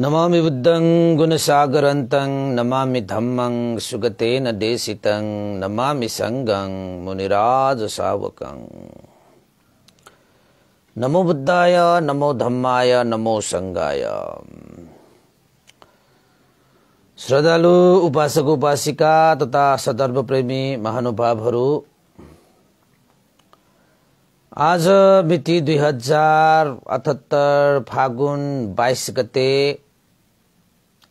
नमामि बुद्धं गुणसागरन्तं नमामि धम्मं सुगतेन देशितं नमामि सङ्गं मुनिराजसावकं नमो बुद्धाय नमो धम्माय नमो सङ्गाय श्रद्धालु उपासक उपासिका तथा सदर्भप्रेमी महानुभावहरू आज मिति दुई हजार अठहत्तर फागुन बाइस गते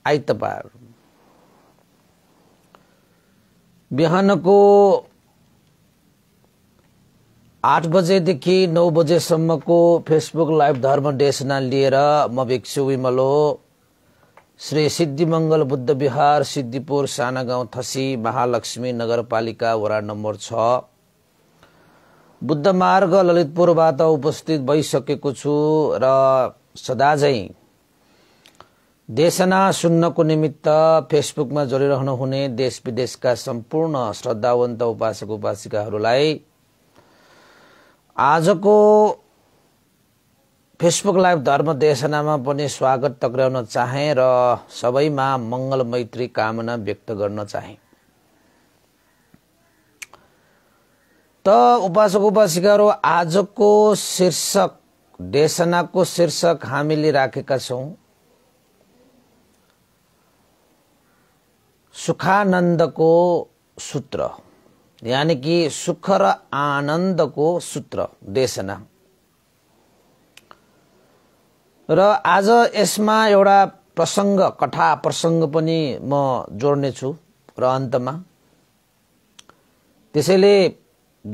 आइतबार बिहानको आठ बजेदेखि नौ बजेसम्मको फेसबुक लाइभ धर्म डेसना लिएर म भिक्षु विमलो श्री सिद्धिमङ्गल बुद्ध विहार सिद्धिपुर साना गाउँ थसी महालक्ष्मी नगरपालिका वडा नम्बर छ बुद्ध मार्ग ललितपुरबाट उपस्थित भइसकेको छु र सदा देशना सुन्नको निमित्त फेसबुकमा जोडिरहनु हुने देश विदेशका सम्पूर्ण श्रद्धावन्त उपासक उपासिकाहरूलाई आजको फेसबुक लाइभ धर्म देशनामा पनि स्वागत टक्राउन चाहे र सबैमा मङ्गल मैत्री कामना व्यक्त गर्न चाहे त उपासक उपासिकाहरू आजको शीर्षक देशनाको शीर्षक हामीले राखेका छौँ सुखानन्दको सूत्र यानि कि सुख र आनन्दको सूत्र देशना र आज यसमा एउटा प्रसङ्ग कथा प्रसङ्ग पनि म जोड्नेछु र अन्तमा त्यसैले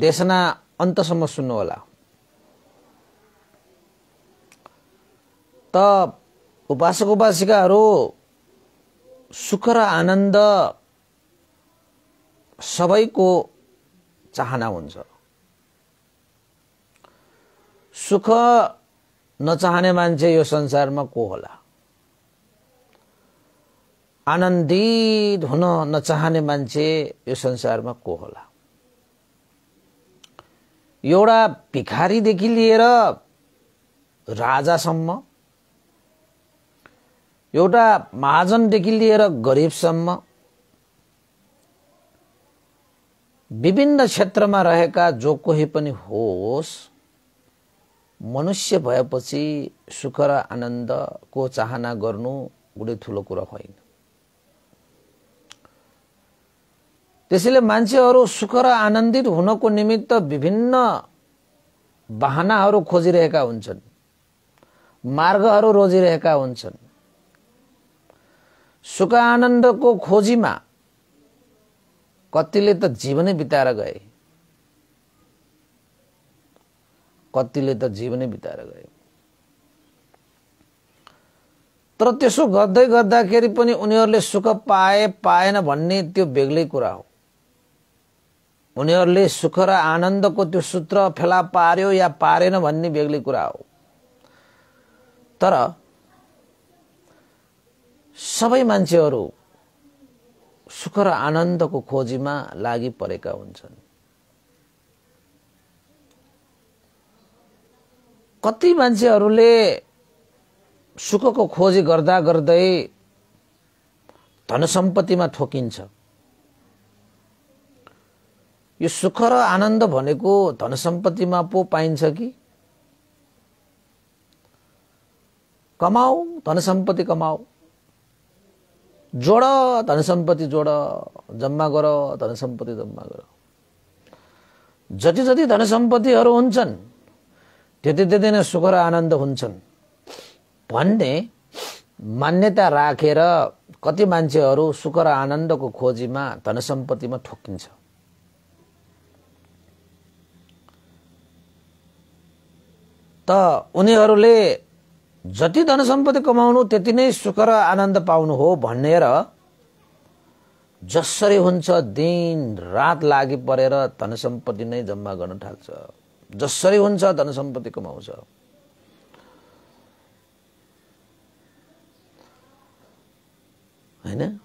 देशना अन्तसम्म सुन्नुहोला त उपासक उपासिकाहरू सुख र आनन्द सबैको चाहना हुन्छ सुख नचाहने मान्छे यो संसारमा को होला आनन्दित हुन नचाहने मान्छे यो संसारमा को होला एउटा भिखारीदेखि लिएर राजासम्म एउटा महाजनदेखि लिएर गरिबसम्म विभिन्न क्षेत्रमा रहेका जो कोही पनि होस् मनुष्य भएपछि सुख र आनन्दको चाहना गर्नु गुडै ठुलो कुरो होइन त्यसैले मान्छेहरू सुख र आनन्दित हुनको निमित्त विभिन्न बाहनाहरू खोजिरहेका हुन्छन् मार्गहरू रोजिरहेका हुन्छन् सुख आनन्दको खोजीमा कतिले त जीवनै बिताएर गए कतिले त जीवनै बिताएर गए तर त्यसो गर्दै गर्दाखेरि पनि उनीहरूले सुख पाए पाएन भन्ने त्यो बेग्लै कुरा हो उनीहरूले सुख र आनन्दको त्यो सूत्र फेला पार्यो या पारेन भन्ने बेग्लै कुरा हो तर सबै मान्छेहरू सुख र आनन्दको खोजीमा लागि परेका हुन्छन् कति मान्छेहरूले सुखको खोजी गर्दा गर्दै धन सम्पत्तिमा ठोकिन्छ यो सुख र आनन्द भनेको धन सम्पत्तिमा पो पाइन्छ कि कमाऊ धन सम्पत्ति कमाऊ जोड धन सम्पत्ति जोड जम्मा गर धन सम्पत्ति जम्मा गर जति जति धन सम्पत्तिहरू हुन्छन् त्यति त्यति नै सुख र आनन्द हुन्छन् भन्ने मान्यता राखेर रा कति मान्छेहरू सुख र आनन्दको खोजीमा धन सम्पत्तिमा ठोक्किन्छ त उनीहरूले जति धन सम्पत्ति कमाउनु त्यति नै सुख र आनन्द पाउनु हो भनेर जसरी हुन्छ दिन रात लागि परेर धन सम्पत्ति नै जम्मा गर्न थाल्छ जसरी हुन्छ धन सम्पत्ति कमाउँछ होइन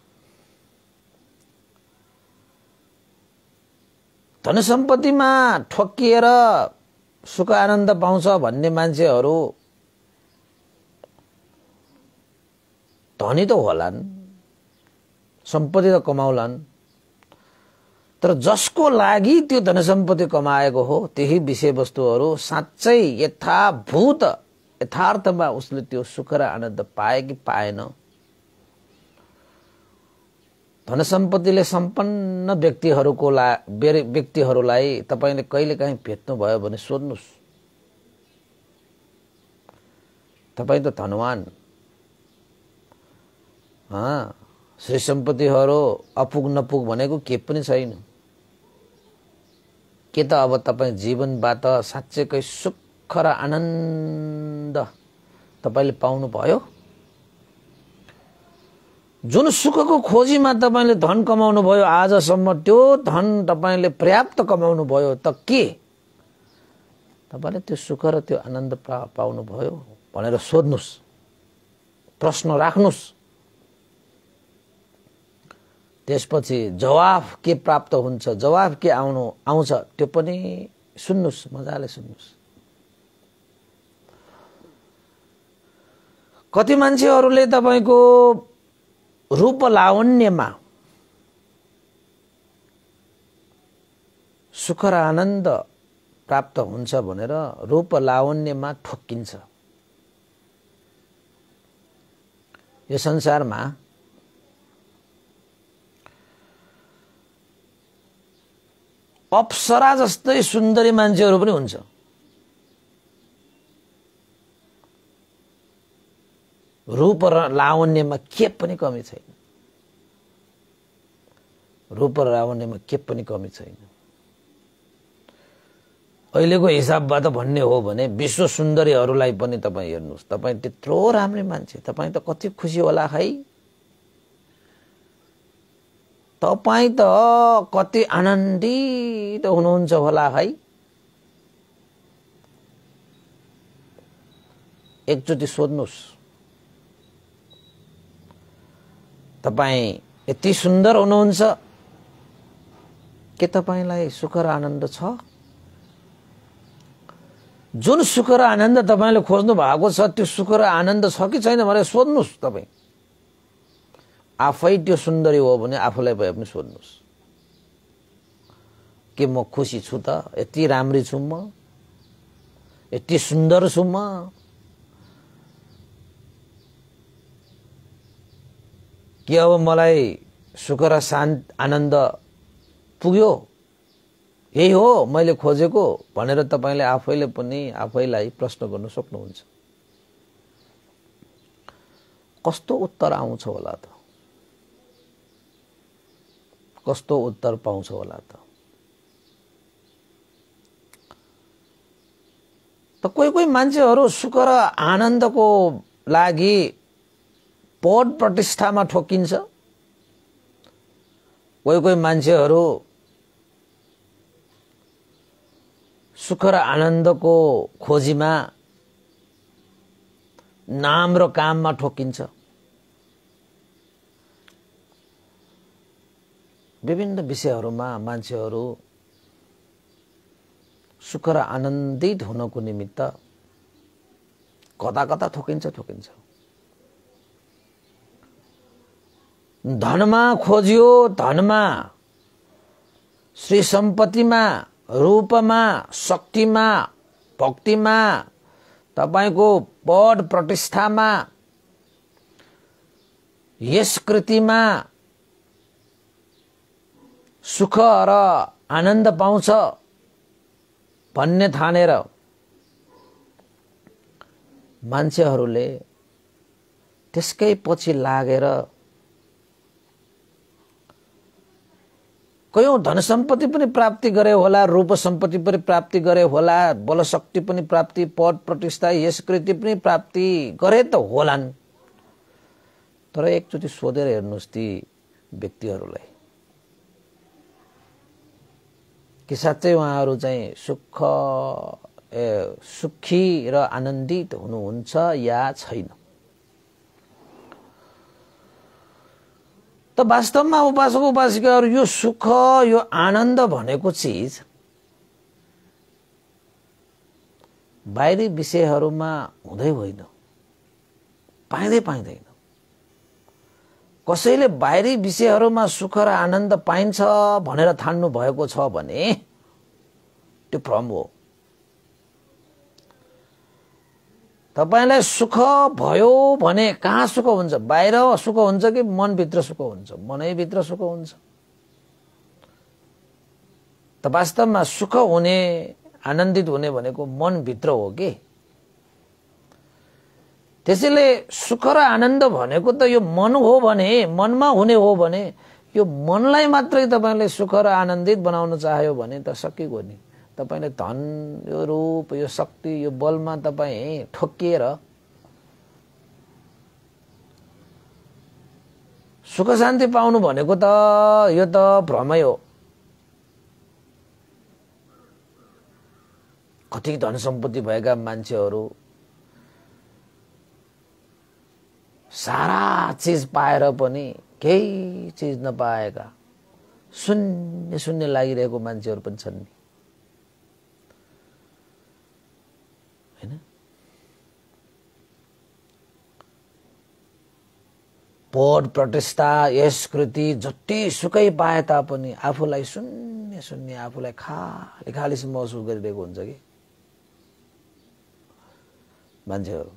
धन सम्पत्तिमा ठोकिएर सुख आनन्द पाउँछ भन्ने मान्छेहरू धनी त होलान् सम्पत्ति त कमाउलान् तर जसको लागि त्यो धन सम्पत्ति कमाएको हो त्यही विषयवस्तुहरू साँच्चै यथाभूत यथार्थमा उसले त्यो सुख र आनन्द पाए कि पाएन धन सम्पत्तिले सम्पन्न व्यक्तिहरूको ला व्यक्तिहरूलाई तपाईँले कहिलेकाहीँ भेट्नुभयो भने सोध्नुहोस् तपाईँ त धनवान श्री सम्पत्तिहरू अपुग नपुग भनेको के पनि छैन के त अब तपाईँ जीवनबाट साँच्चैकै सुख र आनन्द तपाईँले पाउनुभयो जुन सुखको खोजीमा तपाईँले धन कमाउनु भयो आजसम्म त्यो धन तपाईँले पर्याप्त कमाउनु भयो त के तपाईँले त्यो सुख र त्यो आनन्द पा पाउनुभयो भनेर सोध्नुहोस् प्रश्न राख्नुहोस् त्यसपछि जवाफ के प्राप्त हुन्छ जवाफ के आउनु आउँछ त्यो पनि सुन्नुहोस् मजाले सुन्नुहोस् कति मान्छेहरूले तपाईँको रूप लावण्यमा सुख र आनन्द प्राप्त हुन्छ भनेर रूप लावण्यमा ठोक्किन्छ यो संसारमा अप्सरा जस्तै सुन्दरी मान्छेहरू पनि हुन्छ रूप र लावण्यमा के पनि कमी छैन रूप र लावण्यमा के पनि कमी छैन अहिलेको हिसाबबाट भन्ने हो भने विश्व सुन्दरीहरूलाई पनि तपाईँ हेर्नुहोस् तपाईँ त्यत्रो राम्रो मान्छे तपाईँ त कति खुसी होला खै तपाईँ त कति आनन्दित हुनुहुन्छ होला है एकचोटि सोध्नुहोस् तपाईँ यति सुन्दर हुनुहुन्छ के तपाईँलाई सुख र आनन्द छ जुन सुख र आनन्द तपाईँले खोज्नु भएको छ त्यो सुख र आनन्द छ कि छैन भनेर सोध्नुहोस् तपाईँ आफै त्यो सुन्दरी हो भने आफूलाई भए पनि सोध्नुहोस् के म खुसी छु त यति राम्री छु म यति सुन्दर छु म कि अब मलाई सुख र शान्त आनन्द पुग्यो यही हो मैले खोजेको भनेर तपाईँले आफैले पनि आफैलाई प्रश्न गर्न सक्नुहुन्छ कस्तो उत्तर आउँछ होला त कस्तो उत्तर पाउँछ होला त त कोही कोही मान्छेहरू सुख र आनन्दको लागि पद प्रतिष्ठामा ठोकिन्छ कोही कोही मान्छेहरू सुख र आनन्दको खोजीमा नाम र काममा ठोकिन्छ विभिन्न विषयहरूमा मान्छेहरू सुख र आनन्दित हुनको निमित्त कता कता थोकिन्छ थोकिन्छ धनमा खोजियो धनमा श्री सम्पत्तिमा रूपमा शक्तिमा भक्तिमा तपाईँको पद प्रतिष्ठामा यस कृतिमा सुख र आनन्द पाउँछ भन्ने ठानेर मान्छेहरूले त्यसकै पछि लागेर कयौँ धन सम्पत्ति पनि प्राप्ति गरे होला रूप सम्पत्ति पनि प्राप्ति गरे होला बलशक्ति पनि प्राप्ति पद प्रतिष्ठा यस कृति पनि प्राप्ति गरे त होलान् तर एकचोटि सोधेर हेर्नुहोस् ती व्यक्तिहरूलाई कि साँच्चै उहाँहरू चाहिँ सुख ए सुखी र आनन्दित हुनुहुन्छ या छैन त वास्तवमा उपासक उपासिकाहरू यो सुख यो आनन्द भनेको चिज बाहिरी विषयहरूमा हुँदै होइन पाइँदै पाइँदैन कसैले बाहिरी विषयहरूमा सुख र आनन्द पाइन्छ भनेर थान्नु भएको छ भने त्यो भ्रम हो तपाईँलाई सुख भयो भने कहाँ सुख हुन्छ बाहिर सुख हुन्छ कि मनभित्र सुख हुन्छ मनैभित्र सुख हुन्छ त वास्तवमा सुख हुने आनन्दित हुने भनेको मनभित्र हो कि त्यसैले सुख र आनन्द भनेको त यो मन हो भने मनमा हुने हो भने यो मनलाई मात्रै तपाईँले सुख र आनन्दित बनाउन चाह्यो भने त सकेको नि तपाईँले धन यो रूप यो शक्ति यो बलमा तपाईँ ठोकिएर सुख शान्ति पाउनु भनेको त यो त भ्रमै हो कति धन सम्पत्ति भएका मान्छेहरू सारा चिज पाएर पनि केही चिज नपाएका शून्य शून्य लागिरहेको मान्छेहरू पनि छन् नि होइन पद प्रतिष्ठा यस कृति जतिसुकै पाए तापनि आफूलाई शून्य शून्य आफूलाई खाली खाली महसुस गरिरहेको हुन्छ कि मान्छेहरू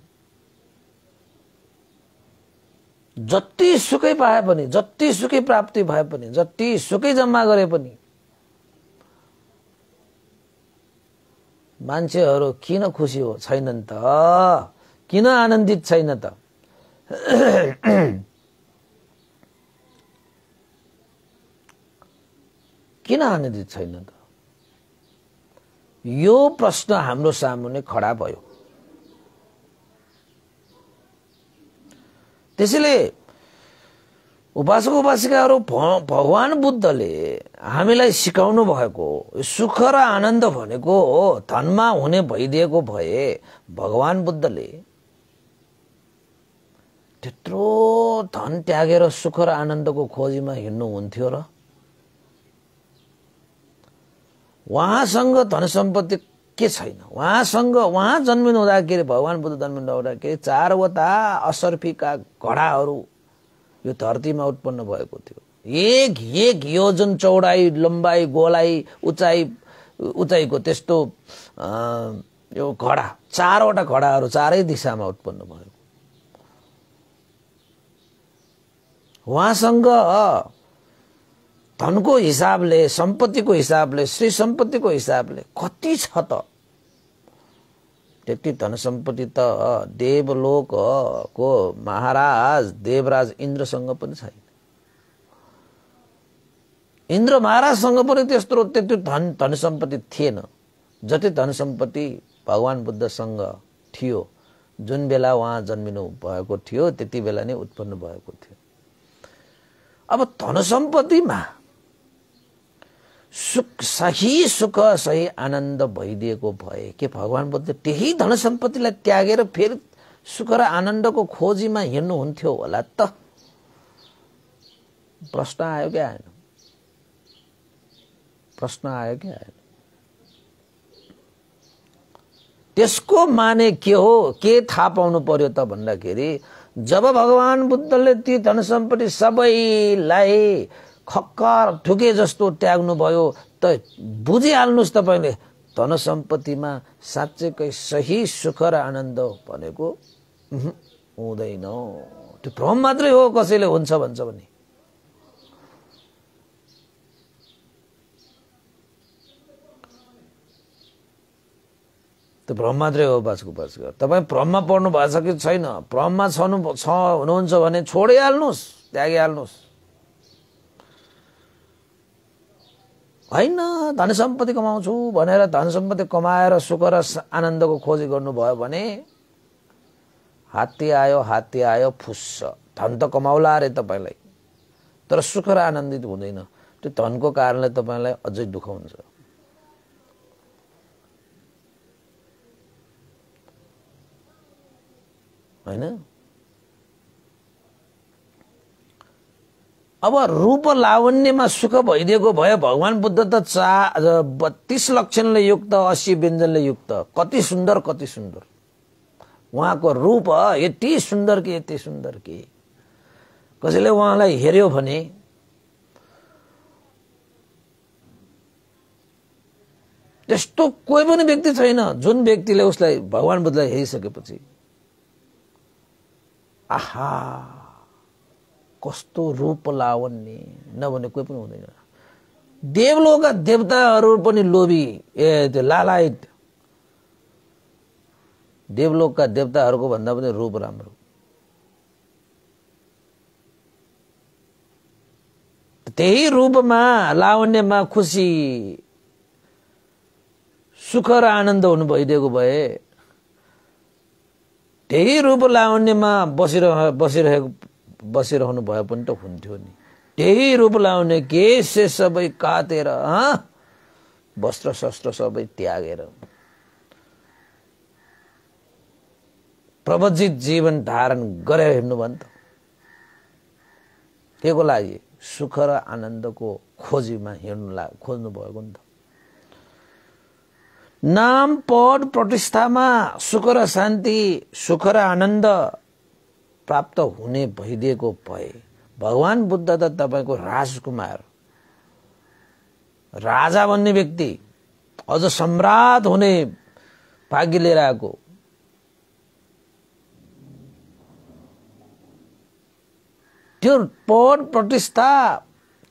जति सुकै पाए पनि जति सुकै प्राप्ति भए पनि जति सुकै जम्मा गरे पनि मान्छेहरू किन खुसी हो छैनन् त किन आनन्दित छैन त किन आनन्दित छैन त यो प्रश्न हाम्रो सामुने खडा भयो त्यसैले उपासक उपासिकाहरू भगवान् बुद्धले हामीलाई सिकाउनु भएको सुख र आनन्द भनेको हो धनमा हुने भइदिएको भए भगवान् बुद्धले त्यत्रो धन त्यागेर सुख र आनन्दको खोजीमा हिँड्नुहुन्थ्यो र उहाँसँग धन सम्पत्ति के छैन उहाँसँग उहाँ जन्मिनु हुँदाखेरि भगवान् बुद्ध जन्मिनु हुँदाखेरि चारवटा असर्फीका घडाहरू यो धरतीमा उत्पन्न भएको थियो एक एक योजन चौडाइ लम्बाइ गोलाइ उचाइ उचाइको त्यस्तो यो घडा चारवटा घडाहरू चारै दिशामा उत्पन्न भयो उहाँसँग धनको हिसाबले सम्पत्तिको हिसाबले श्री सम्पत्तिको हिसाबले कति छ त त्यति धन सम्पत्ति त देवलोकको महाराज देवराज इन्द्रसँग पनि छैन इन्द्र महाराजसँग पनि त्यस्तो त्यति धन धन सम्पत्ति थिएन जति धन सम्पत्ति भगवान् बुद्धसँग थियो जुन बेला उहाँ जन्मिनु भएको थियो त्यति बेला नै उत्पन्न भएको थियो अब धन सम्पत्तिमा सुख सही सुख सही आनन्द भइदिएको भए के भगवान् बुद्ध त्यही धन सम्पत्तिलाई त्यागेर फेरि सुख र आनन्दको खोजीमा हिँड्नुहुन्थ्यो होला त प्रश्न आयो क्या आएन प्रश्न आयो क्या आएन त्यसको माने के हो के थाहा पाउनु पर्यो त भन्दाखेरि जब भगवान् बुद्धले ती धन सम्पत्ति सबैलाई खक्कर ठुके जस्तो भयो त बुझिहाल्नुहोस् तपाईँले धन सम्पत्तिमा साँच्चैकै सही सुख र आनन्द भनेको हुँदैन त्यो भ्रम मात्रै हो कसैले हुन्छ भन्छ भने त्यो भ्रम मात्रै हो बाँचको बाँचको तपाईँ भ्रममा पढ्नु भएको छ कि छैन भ्रममा छनु छ हुनुहुन्छ भने छोडिहाल्नुहोस् त्यागिहाल्नुहोस् होइन धन सम्पत्ति कमाउँछु भनेर धन सम्पत्ति कमाएर सुख र आनन्दको खोजी गर्नुभयो भने हात्ती आयो हात्ती आयो फुस्छ धन त कमाउला अरे तपाईँलाई तर सुख र आनन्दित हुँदैन त्यो धनको कारणले तपाईँलाई अझै दुःख हुन्छ होइन अब रूप लावण्यमा सुख भइदिएको भए भगवान् बुद्ध त चा बत्तिस लक्षणले युक्त असी व्यञ्जनले युक्त कति सुन्दर कति सुन्दर उहाँको रूप यति सुन्दर कि यति सुन्दर कि कसैले उहाँलाई हेऱ्यो भने त्यस्तो कोही पनि व्यक्ति छैन जुन व्यक्तिले उसलाई भगवान् बुद्धलाई हेरिसकेपछि आहा कस्तो रूप नि नभने कोही पनि हुँदैन देवलोका देवताहरू पनि लोभी ए त्यो लालायत देवलोकका देवताहरूको भन्दा पनि रूप राम्रो त्यही रूपमा लावण्यमा खुसी सुख र आनन्द हुनु भइदिएको भए त्यही रूप लावण्यमा बसिरह बसिरहेको बसिरहनु भए पनि त हुन्थ्यो नि त्यही रूप लाउने से सबै काटेर वस्त्र शस्त्र सबै त्यागेर प्रवजित जीवन धारण गरेर हिँड्नु भयो त के लागि सुख र आनन्दको खोजीमा हिँड्नु ला खोज्नु भएको नि त नाम पद प्रतिष्ठामा सुख र शान्ति सुख र आनन्द प्राप्त हुने भइदिएको भए भगवान् बुद्ध त तपाईँको राजकुमार राजा भन्ने व्यक्ति अझ सम्राट हुने भाग्य लिएर आएको त्यो पद प्रतिष्ठा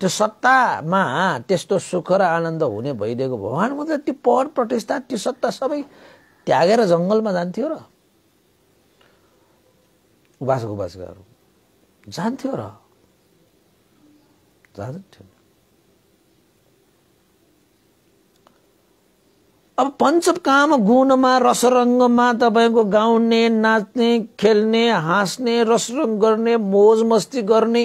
त्यो सत्तामा त्यस्तो सुख र आनन्द हुने भइदिएको भगवान् बुद्ध त्यो पद प्रतिष्ठा त्यो सत्ता सबै त्यागेर जङ्गलमा जान्थ्यो र उपासक गरौँ जान्थ्यो र जान्थ्यो अब काम गुणमा रसरङ्गमा तपाईँको गाउने नाच्ने खेल्ने हाँस्ने रसरङ गर्ने मोज मस्ती गर्ने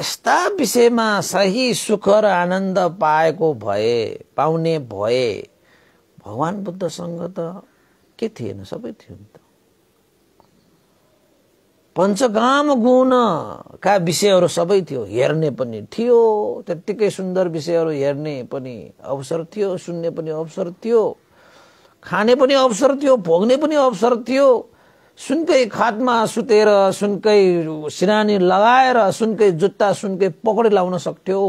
यस्ता विषयमा सही सुख र आनन्द पाएको भए पाउने भए भगवान् बुद्धसँग त के थिएन सबै थियो नि त पञ्चकाम गुणका विषयहरू सबै थियो हेर्ने पनि थियो त्यत्तिकै सुन्दर विषयहरू हेर्ने पनि अवसर थियो सुन्ने पनि अवसर थियो खाने पनि अवसर थियो भोग्ने पनि अवसर थियो सुनकै खातमा सुतेर सुनकै सिरानी लगाएर सुनकै जुत्ता सुनकै पकडी लाउन सक्थ्यो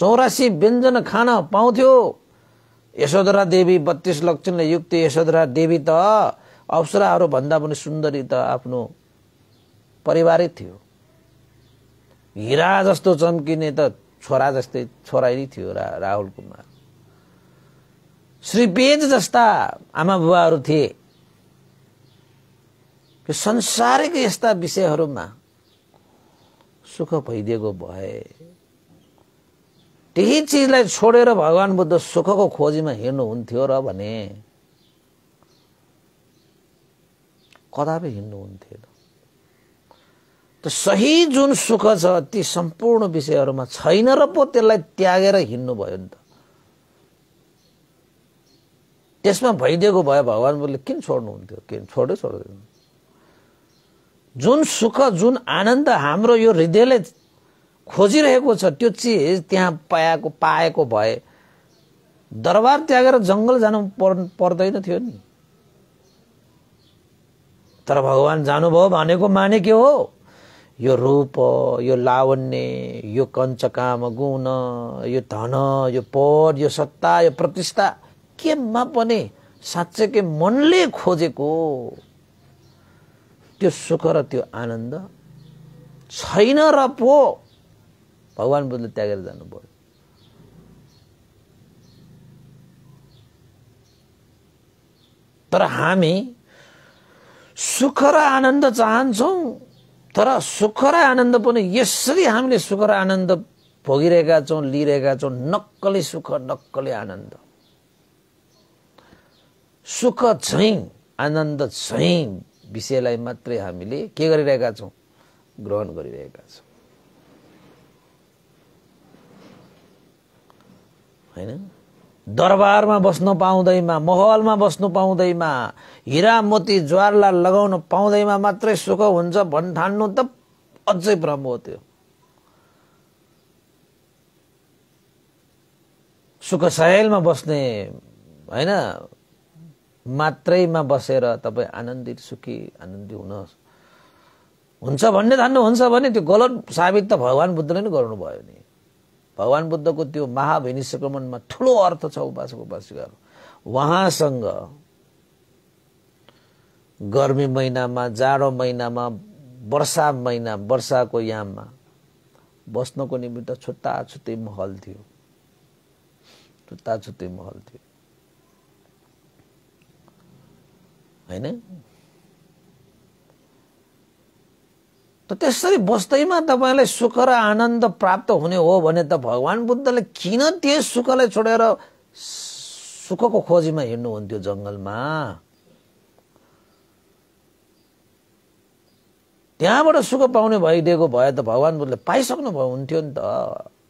चौरासी व्यञ्जन खान पाउँथ्यो यशोधरा देवी बत्तीस लक्षणले युक्त यशोधरा देवी त अप्सराहरू भन्दा पनि सुन्दरी त आफ्नो परिवारै थियो हिरा जस्तो चम्किने त छोरा जस्तै छोरा नै थियो रा राहुल कुमार श्री पेज जस्ता आमा बुबाहरू थिए संसारिक यस्ता विषयहरूमा सुख भइदिएको भए त्यही चिजलाई छोडेर भगवान् बुद्ध सुखको खोजीमा हिँड्नुहुन्थ्यो र भने कदापि हिँड्नुहुन्थेन त सही जुन सुख छ ती सम्पूर्ण विषयहरूमा छैन र पो त्यसलाई त्यागेर हिँड्नुभयो नि त त्यसमा भइदिएको भए भगवान् बुद्धले किन छोड्नुहुन्थ्यो किन छोड्यो छोड्दैन जुन सुख जुन आनन्द हाम्रो यो हृदयले खोजिरहेको छ त्यो चिज त्यहाँ पाएको पाएको भए दरबार त्यागेर जङ्गल जानु पर्दैन थियो नि तर भगवान् जानुभयो भनेको माने के हो यो रूप यो लावण्य यो कञ्चकाम गुण यो धन यो पद यो सत्ता यो प्रतिष्ठा केमा पनि के मनले खोजेको त्यो सुख र त्यो आनन्द छैन र पो भगवान् बुद्धले त्यागेर जानु तर हामी सुख र आनन्द चाहन्छौँ तर सुख र आनन्द पनि यसरी हामीले सुख र आनन्द भोगिरहेका छौँ लिइरहेका छौँ नक्कली सुख नक्कली आनन्द सुख झैँ आनन्द झैँ विषयलाई मात्रै हामीले के गरिरहेका छौँ ग्रहण गरिरहेका छौँ होइन दरबारमा बस्न पाउँदैमा महलमा बस्नु पाउँदैमा हिरा मोती ज्वारला लगाउन पाउँदैमा मात्रै सुख हुन्छ भन् ठान्नु त अझै भ्रम हो त्यो सुख सहेलमा बस्ने होइन मात्रैमा बसेर तपाईँ आनन्दित सुखी आनन्दी हुन हुन्छ भन्ने ठान्नुहुन्छ भने त्यो गलत साबित त भगवान् बुद्धले नै गर्नुभयो नि भगवान् बुद्धको त्यो महाभिनिसक्रमणमा ठुलो अर्थ छ उपासक उपासिकाहरू उहाँसँग गर्मी महिनामा जाडो महिनामा वर्षा महिना वर्षाको याममा बस्नको निमित्त छुट्टा छुट्टै महल थियो छुट्टा छुट्टै महल थियो होइन त त्यसरी बस्दैमा तपाईँलाई सुख र आनन्द प्राप्त हुने हो भने त भगवान् बुद्धले किन त्यही सुखलाई छोडेर सुखको खोजीमा हिँड्नुहुन्थ्यो जङ्गलमा त्यहाँबाट सुख पाउने भइदिएको भए त भगवान् बुद्धले पाइसक्नु भयो हुन्थ्यो नि त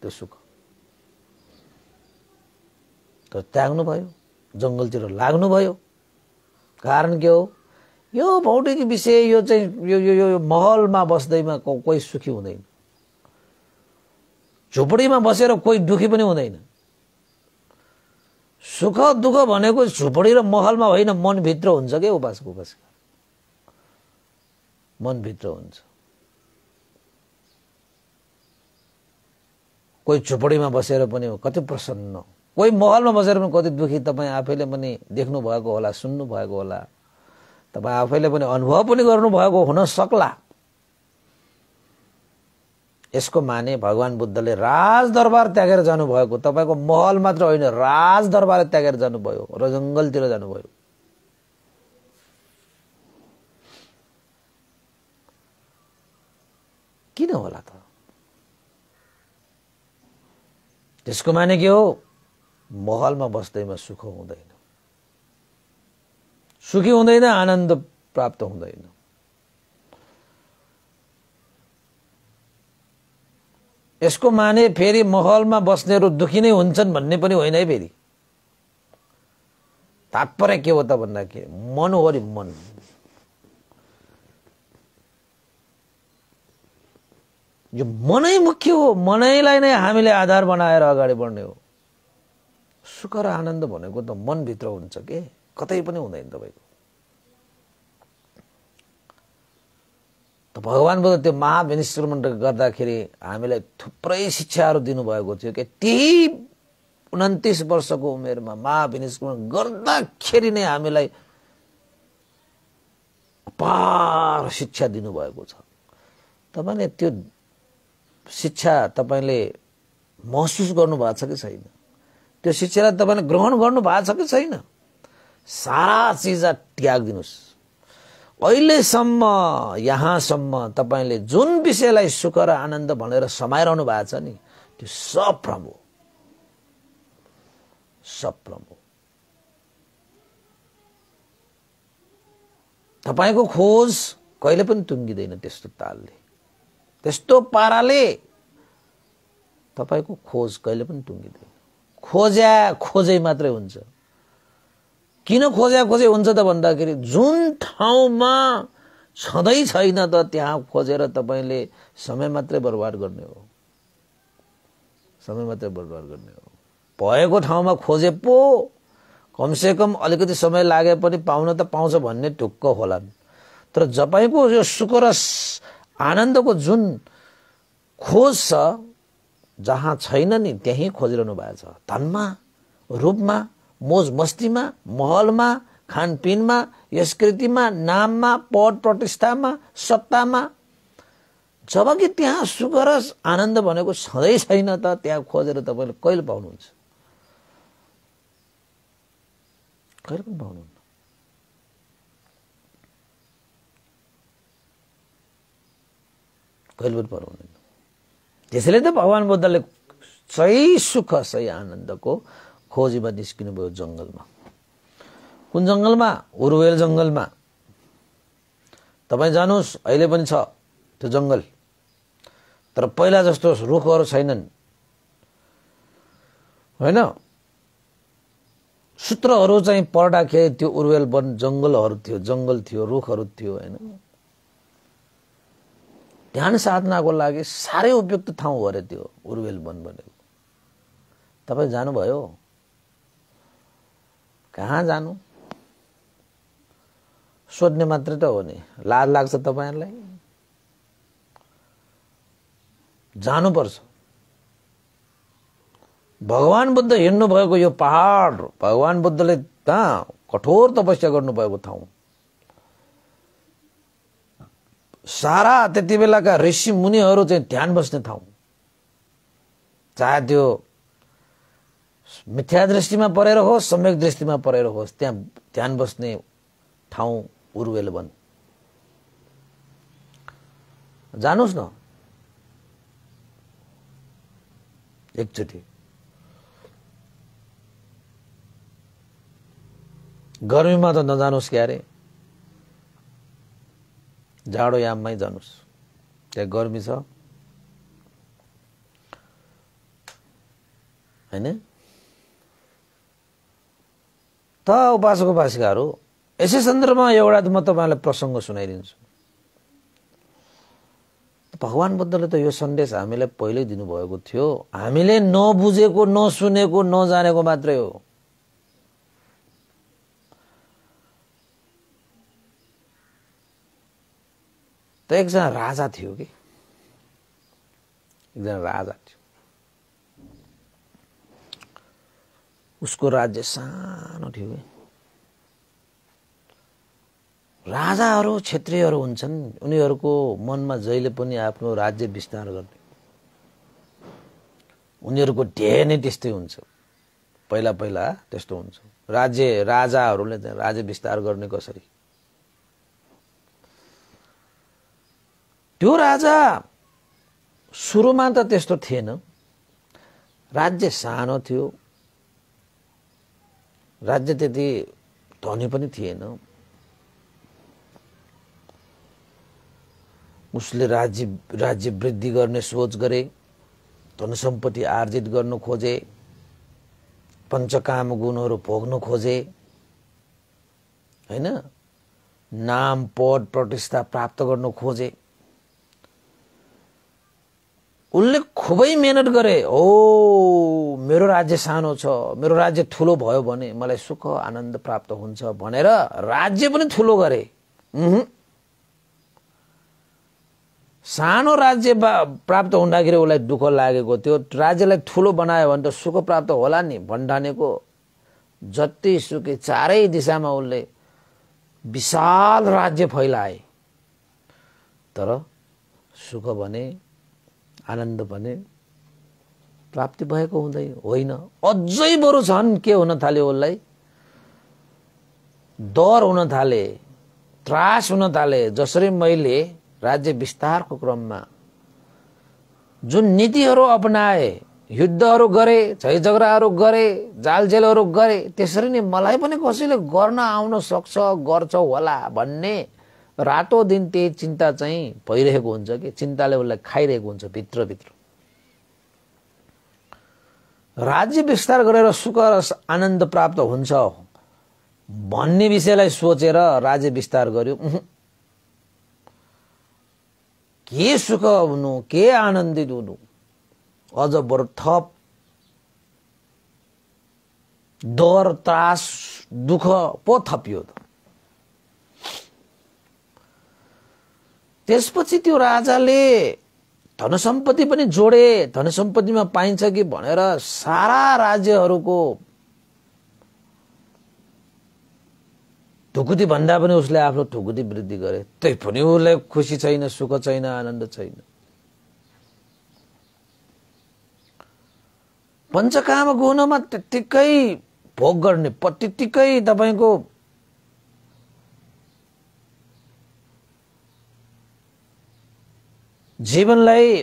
त्यो सुख तर त्याग्नुभयो जङ्गलतिर लाग्नुभयो कारण के हो यो भौतिक विषय यो चाहिँ यो यो यो महलमा बस्दैमा कोही सुखी हुँदैन झुपडीमा बसेर कोही दुखी पनि हुँदैन सुख दुःख भनेको झुपडी र महलमा होइन मनभित्र हुन्छ क्या उपास उपास मनभित्र हुन्छ कोही झुपडीमा बसेर पनि कति प्रसन्न कोही महलमा बसेर पनि कति दुखी तपाईँ आफैले पनि देख्नु भएको होला सुन्नु भएको होला तपाईँ आफैले पनि अनुभव पनि गर्नुभएको हुन सक्ला यसको माने भगवान् बुद्धले राजदरबार त्यागेर जानुभएको तपाईँको महल मात्र होइन राजदरबार त्यागेर जानुभयो र जङ्गलतिर जानुभयो किन होला त त्यसको माने के हो महलमा बस्दैमा सुख हुँदैन सुखी हुँदैन आनन्द प्राप्त हुँदैन यसको माने फेरि महलमा बस्नेहरू दुखी नै हुन्छन् भन्ने पनि होइन है फेरि तात्पर्य के हो त भन्दाखेरि मन हो अरे मन यो मनै मुख्य हो मनैलाई नै हामीले आधार बनाएर अगाडि बढ्ने हो सुख र आनन्द भनेको त मनभित्र हुन्छ के कतै पनि हुँदैन तपाईँको त भगवान्बाट त्यो महाविनिस्टमेन्ट गर्दाखेरि हामीलाई थुप्रै शिक्षाहरू दिनुभएको थियो कि त्यही उन्तिस वर्षको उमेरमा महाविनिस्टमेन्ट गर्दाखेरि नै हामीलाई अपार शिक्षा दिनुभएको छ तपाईँले त्यो शिक्षा तपाईँले महसुस गर्नुभएको छ कि छैन त्यो शिक्षालाई तपाईँले ग्रहण गर्नु भएको छ कि छैन सारा चिज त्यागिदिनुहोस् अहिलेसम्म यहाँसम्म तपाईँले जुन विषयलाई सुख र आनन्द भनेर समाइरहनु भएको छ नि त्यो सब हो सब प्रभु तपाईँको खोज कहिले पनि टुङ्गिँदैन त्यस्तो तालले त्यस्तो पाराले तपाईँको खोज कहिले पनि टुङ्गिँदैन खोज्या खोजै मात्रै हुन्छ किन खोज्या खोजे हुन्छ त भन्दाखेरि जुन ठाउँमा छँदै छैन त त्यहाँ खोजेर तपाईँले समय मात्रै बर्बाद गर्ने हो समय मात्रै बर्बाद गर्ने हो भएको ठाउँमा खोजे पो कमसेकम अलिकति समय लागे पनि पाउन त पाउँछ भन्ने ढुक्क होलान् तर जपाईको यो सुख र आनन्दको जुन खोज छ जहाँ छैन नि त्यहीँ खोजिरहनु भएको छ धनमा रूपमा मोज मस्तीमा महलमा खानपिनमा यस्कृतिमा नाममा पद प्रतिष्ठामा सत्तामा जब कि त्यहाँ सुख र आनन्द भनेको सधैँ छैन त त्यहाँ खोजेर तपाईँले कहिले पाउनुहुन्छ कहिले पनि पाउनुहुन्न कहिले पनि पाउनुहुन्न त्यसैले त भगवान् बुद्धले सही सुख सही आनन्दको खोजीमा निस्किनुभयो जङ्गलमा कुन जङ्गलमा उर्वेल जङ्गलमा तपाईँ जानुहोस् अहिले पनि छ त्यो जङ्गल तर पहिला जस्तो रुखहरू छैनन् होइन सूत्रहरू चाहिँ पढ्दाखेरि त्यो उर्वेल वन जङ्गलहरू थियो जङ्गल थियो रुखहरू थियो होइन ध्यान साधनाको लागि साह्रै उपयुक्त ठाउँ अरे त्यो उर्वेल वन भनेको तपाईँ जानुभयो कहाँ जानु सोध्ने मात्रै त हो नि लाज लाग्छ तपाईँहरूलाई जानुपर्छ भगवान् बुद्ध हिँड्नुभएको यो पहाड भगवान् बुद्धले कहाँ कठोर तपस्या गर्नुभएको ठाउँ सारा त्यति बेलाका ऋषि मुनिहरू चाहिँ ध्यान बस्ने ठाउँ चाहे त्यो मिथ्या दृष्टिमा परेर होस् सम्यक दृष्टिमा परेर होस् त्यहाँ ध्यान बस्ने ठाउँ उर्वेल वन जानुहोस् न एकचोटि गर्मीमा त नजानुहोस् क्यारे जाडो याममै जानुहोस् त्यहाँ गर्मी छ होइन त उपासक उपासिकाहरू यसै सन्दर्भमा एउटा म तपाईँलाई प्रसङ्ग सुनाइदिन्छु भगवान् बुद्धले त यो सन्देश हामीलाई पहिल्यै दिनुभएको थियो हामीले नबुझेको नसुनेको नजानेको मात्रै हो त एकजना राजा थियो कि एकजना राजा उसको राज्य सानो थियो राजाहरू क्षेत्रीयहरू हुन्छन् उनीहरूको मनमा जहिले पनि आफ्नो राज्य विस्तार गर्ने उनीहरूको ढे नै त्यस्तै हुन्छ पहिला पहिला त्यस्तो हुन्छ राज्य राजाहरूले राज्य विस्तार गर्ने कसरी त्यो राजा सुरुमा त त्यस्तो थिएन राज्य सानो थियो राज्य त्यति धनी पनि थिएन उसले राज्य राज्य वृद्धि गर्ने सोच गरे धन सम्पत्ति आर्जित गर्नु खोजे पञ्चकाम गुणहरू भोग्नु खोजे होइन नाम पद प्रतिष्ठा प्राप्त गर्नु खोजे उसले खुबै मेहनत गरे ओ मेरो राज्य सानो छ मेरो राज्य ठुलो भयो भने मलाई सुख आनन्द प्राप्त हुन्छ भनेर राज्य पनि ठुलो गरे सानो राज्य प्राप्त हुँदाखेरि उसलाई दुःख लागेको त्यो राज्यलाई ठुलो बनायो भने त सुख प्राप्त होला नि भन्डानेको जति सुकै चारै दिशामा उसले विशाल राज्य फैलाए तर सुख भने आनन्द भने प्राप्ति भएको हुँदै होइन अझै बरु छन् के हुन थाल्यो उसलाई डर हुन थाले त्रास हुन थाले जसरी मैले राज्य विस्तारको क्रममा जुन नीतिहरू अपनाए युद्धहरू गरे झै झगडाहरू गरे जालझेलहरू गरे त्यसरी नै मलाई पनि कसैले गर्न आउन सक्छ गर्छ होला भन्ने रातो दिन त्यही चिन्ता चाहिँ भइरहेको हुन्छ कि चिन्ताले उसलाई खाइरहेको हुन्छ भित्रभित्र राज्य विस्तार गरेर सुख र आनन्द प्राप्त हुन्छ भन्ने विषयलाई सोचेर राज्य विस्तार गर्यो के सुख हुनु के आनन्दित हुनु अझ बरु थप डर त्रास दुःख पो थपियो त त्यसपछि त्यो राजाले धन सम्पत्ति पनि जोडे धन सम्पत्तिमा पाइन्छ कि भनेर सारा राज्यहरूको ढुकुती भन्दा पनि उसले आफ्नो ढुकुती वृद्धि गरे त्यही पनि उसलाई खुसी छैन सुख छैन आनन्द छैन पञ्चकाम गुणमा त्यत्तिकै भोग गर्ने त्यत्तिकै तपाईँको जीवनलाई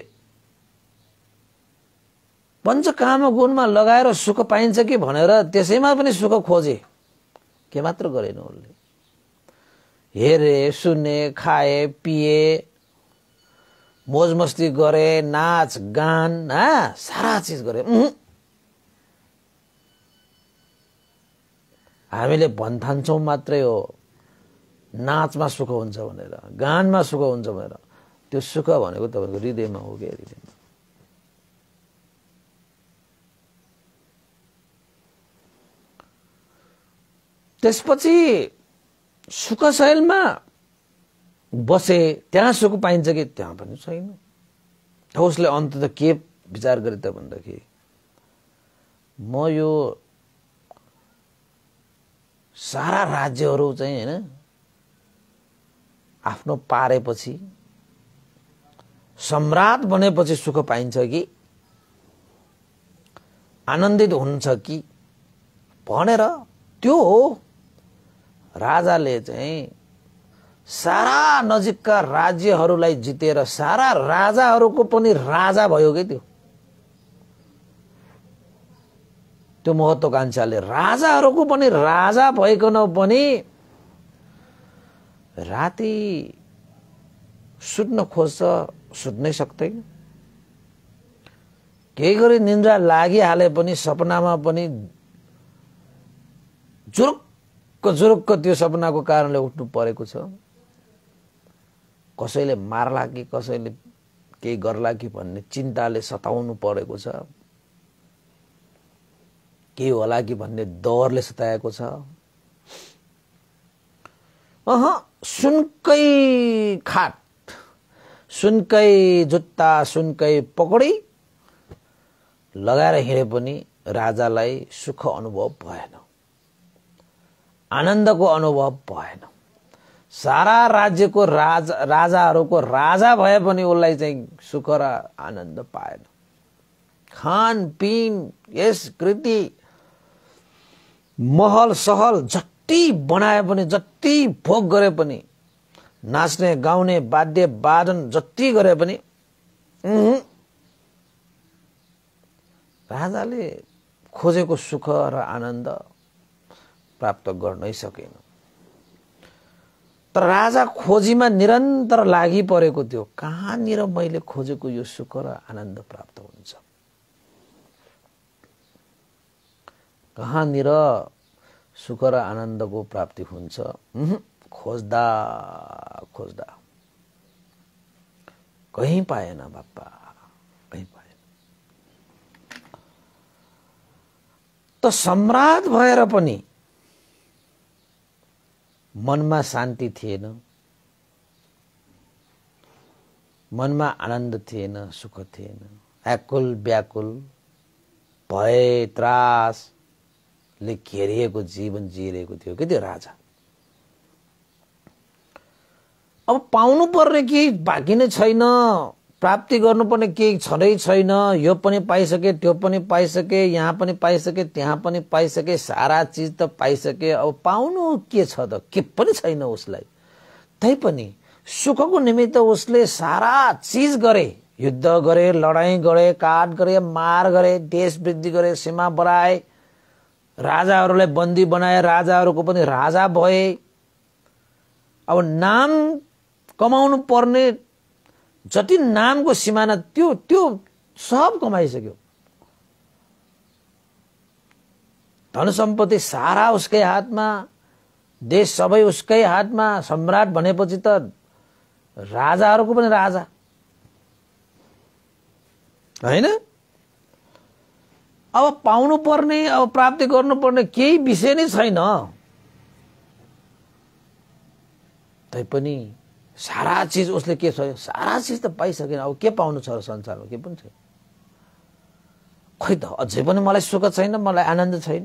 पञ्चकाम गुणमा लगाएर सुख पाइन्छ कि भनेर त्यसैमा पनि सुख खोजे के मात्र गरेन उसले हेरे सुने खाए पिए मोज मस्ती गरे नाच गान हा सारा चिज गरे हामीले भन्थान्छौँ मात्रै हो नाचमा सुख हुन्छ भनेर गानमा सुख हुन्छ भनेर त्यो सुख भनेको तपाईँको हृदयमा हो क्या हृदयमा त्यसपछि सुख शैलमा बसे त्यहाँ सुख पाइन्छ कि त्यहाँ पनि छैन उसले अन्त त के विचार गरे त भन्दाखेरि म यो सारा राज्यहरू चाहिँ होइन आफ्नो पारेपछि सम्राट बनेपछि सुख पाइन्छ कि आनन्दित हुन्छ कि भनेर त्यो हो राजाले चाहिँ सारा नजिकका राज्यहरूलाई जितेर सारा राजाहरूको पनि राजा भयो कि त्यो त्यो महत्वाकांक्षाले राजाहरूको पनि राजा भइकन पनि राति सुत्न खोज्छ सुत्नै सक्दैन केही गरी निन्द्रा लागिहाले पनि सपनामा पनि जुरुक्क जुरुक्क त्यो सपनाको कारणले उठ्नु परेको छ कसैले मार्ला कि कसैले केही गर्ला कि भन्ने चिन्ताले सताउनु परेको छ के होला कि भन्ने डरले सताएको छ अह सुनकै खाट सुनकै जुत्ता सुनकै पकडी लगाएर हिँडे पनि राजालाई सुख अनुभव भएन आनन्दको अनुभव भएन सारा राज्यको राज राजाहरूको राजा भए पनि उसलाई चाहिँ सुख र आनन्द पाएन खानपिन यस कृति महल सहल जति बनाए पनि जति भोग गरे पनि नाच्ने गाउने वाद्य वादन जति गरे पनि राजाले खोजेको सुख र आनन्द प्राप्त गर्नै सकेन तर राजा खोजीमा निरन्तर लागि परेको थियो कहाँनिर मैले खोजेको यो सुख र आनन्द प्राप्त हुन्छ कहाँनिर सुख र आनन्दको प्राप्ति हुन्छ खोज्दा खोज्दा कहीँ पाएन बाप्पा कहीँ पाएन त सम्राट भएर पनि मनमा शान्ति थिएन मनमा आनन्द थिएन सुख थिएन व्याकुल व्याकुल भय त्रासले घेरिएको जीवन जिइरहेको थियो के त्यो राजा अब पाउनुपर्ने केही बाँकी नै छैन प्राप्ति गर्नुपर्ने केही छँदै छैन यो पनि पाइसके त्यो पनि पाइसके यहाँ पनि पाइसके त्यहाँ पनि पाइसके सारा चिज त पाइसके अब पाउनु के छ त के पनि छैन उसलाई तैपनि सुखको निमित्त उसले सारा चिज गरे युद्ध गरे लडाइँ गरे काट गरे मार गरे देश वृद्धि गरे सीमा बढाए राजाहरूलाई बन्दी बनाए राजाहरूको पनि राजा भए अब नाम कमाउनु पर्ने जति नामको सिमाना त्यो त्यो सब कमाइसक्यो धन सम्पत्ति सारा उसकै हातमा देश सबै उसकै हातमा सम्राट भनेपछि त राजाहरूको पनि राजा होइन अब पर्ने अब प्राप्ति गर्नुपर्ने केही विषय नै छैन तैपनि सारा चिज उसले के सक्यो सारा चिज त पाइसकेन अब के पाउनु छ संसारमा के पनि छैन खोइ त अझै पनि मलाई सुख छैन मलाई आनन्द छैन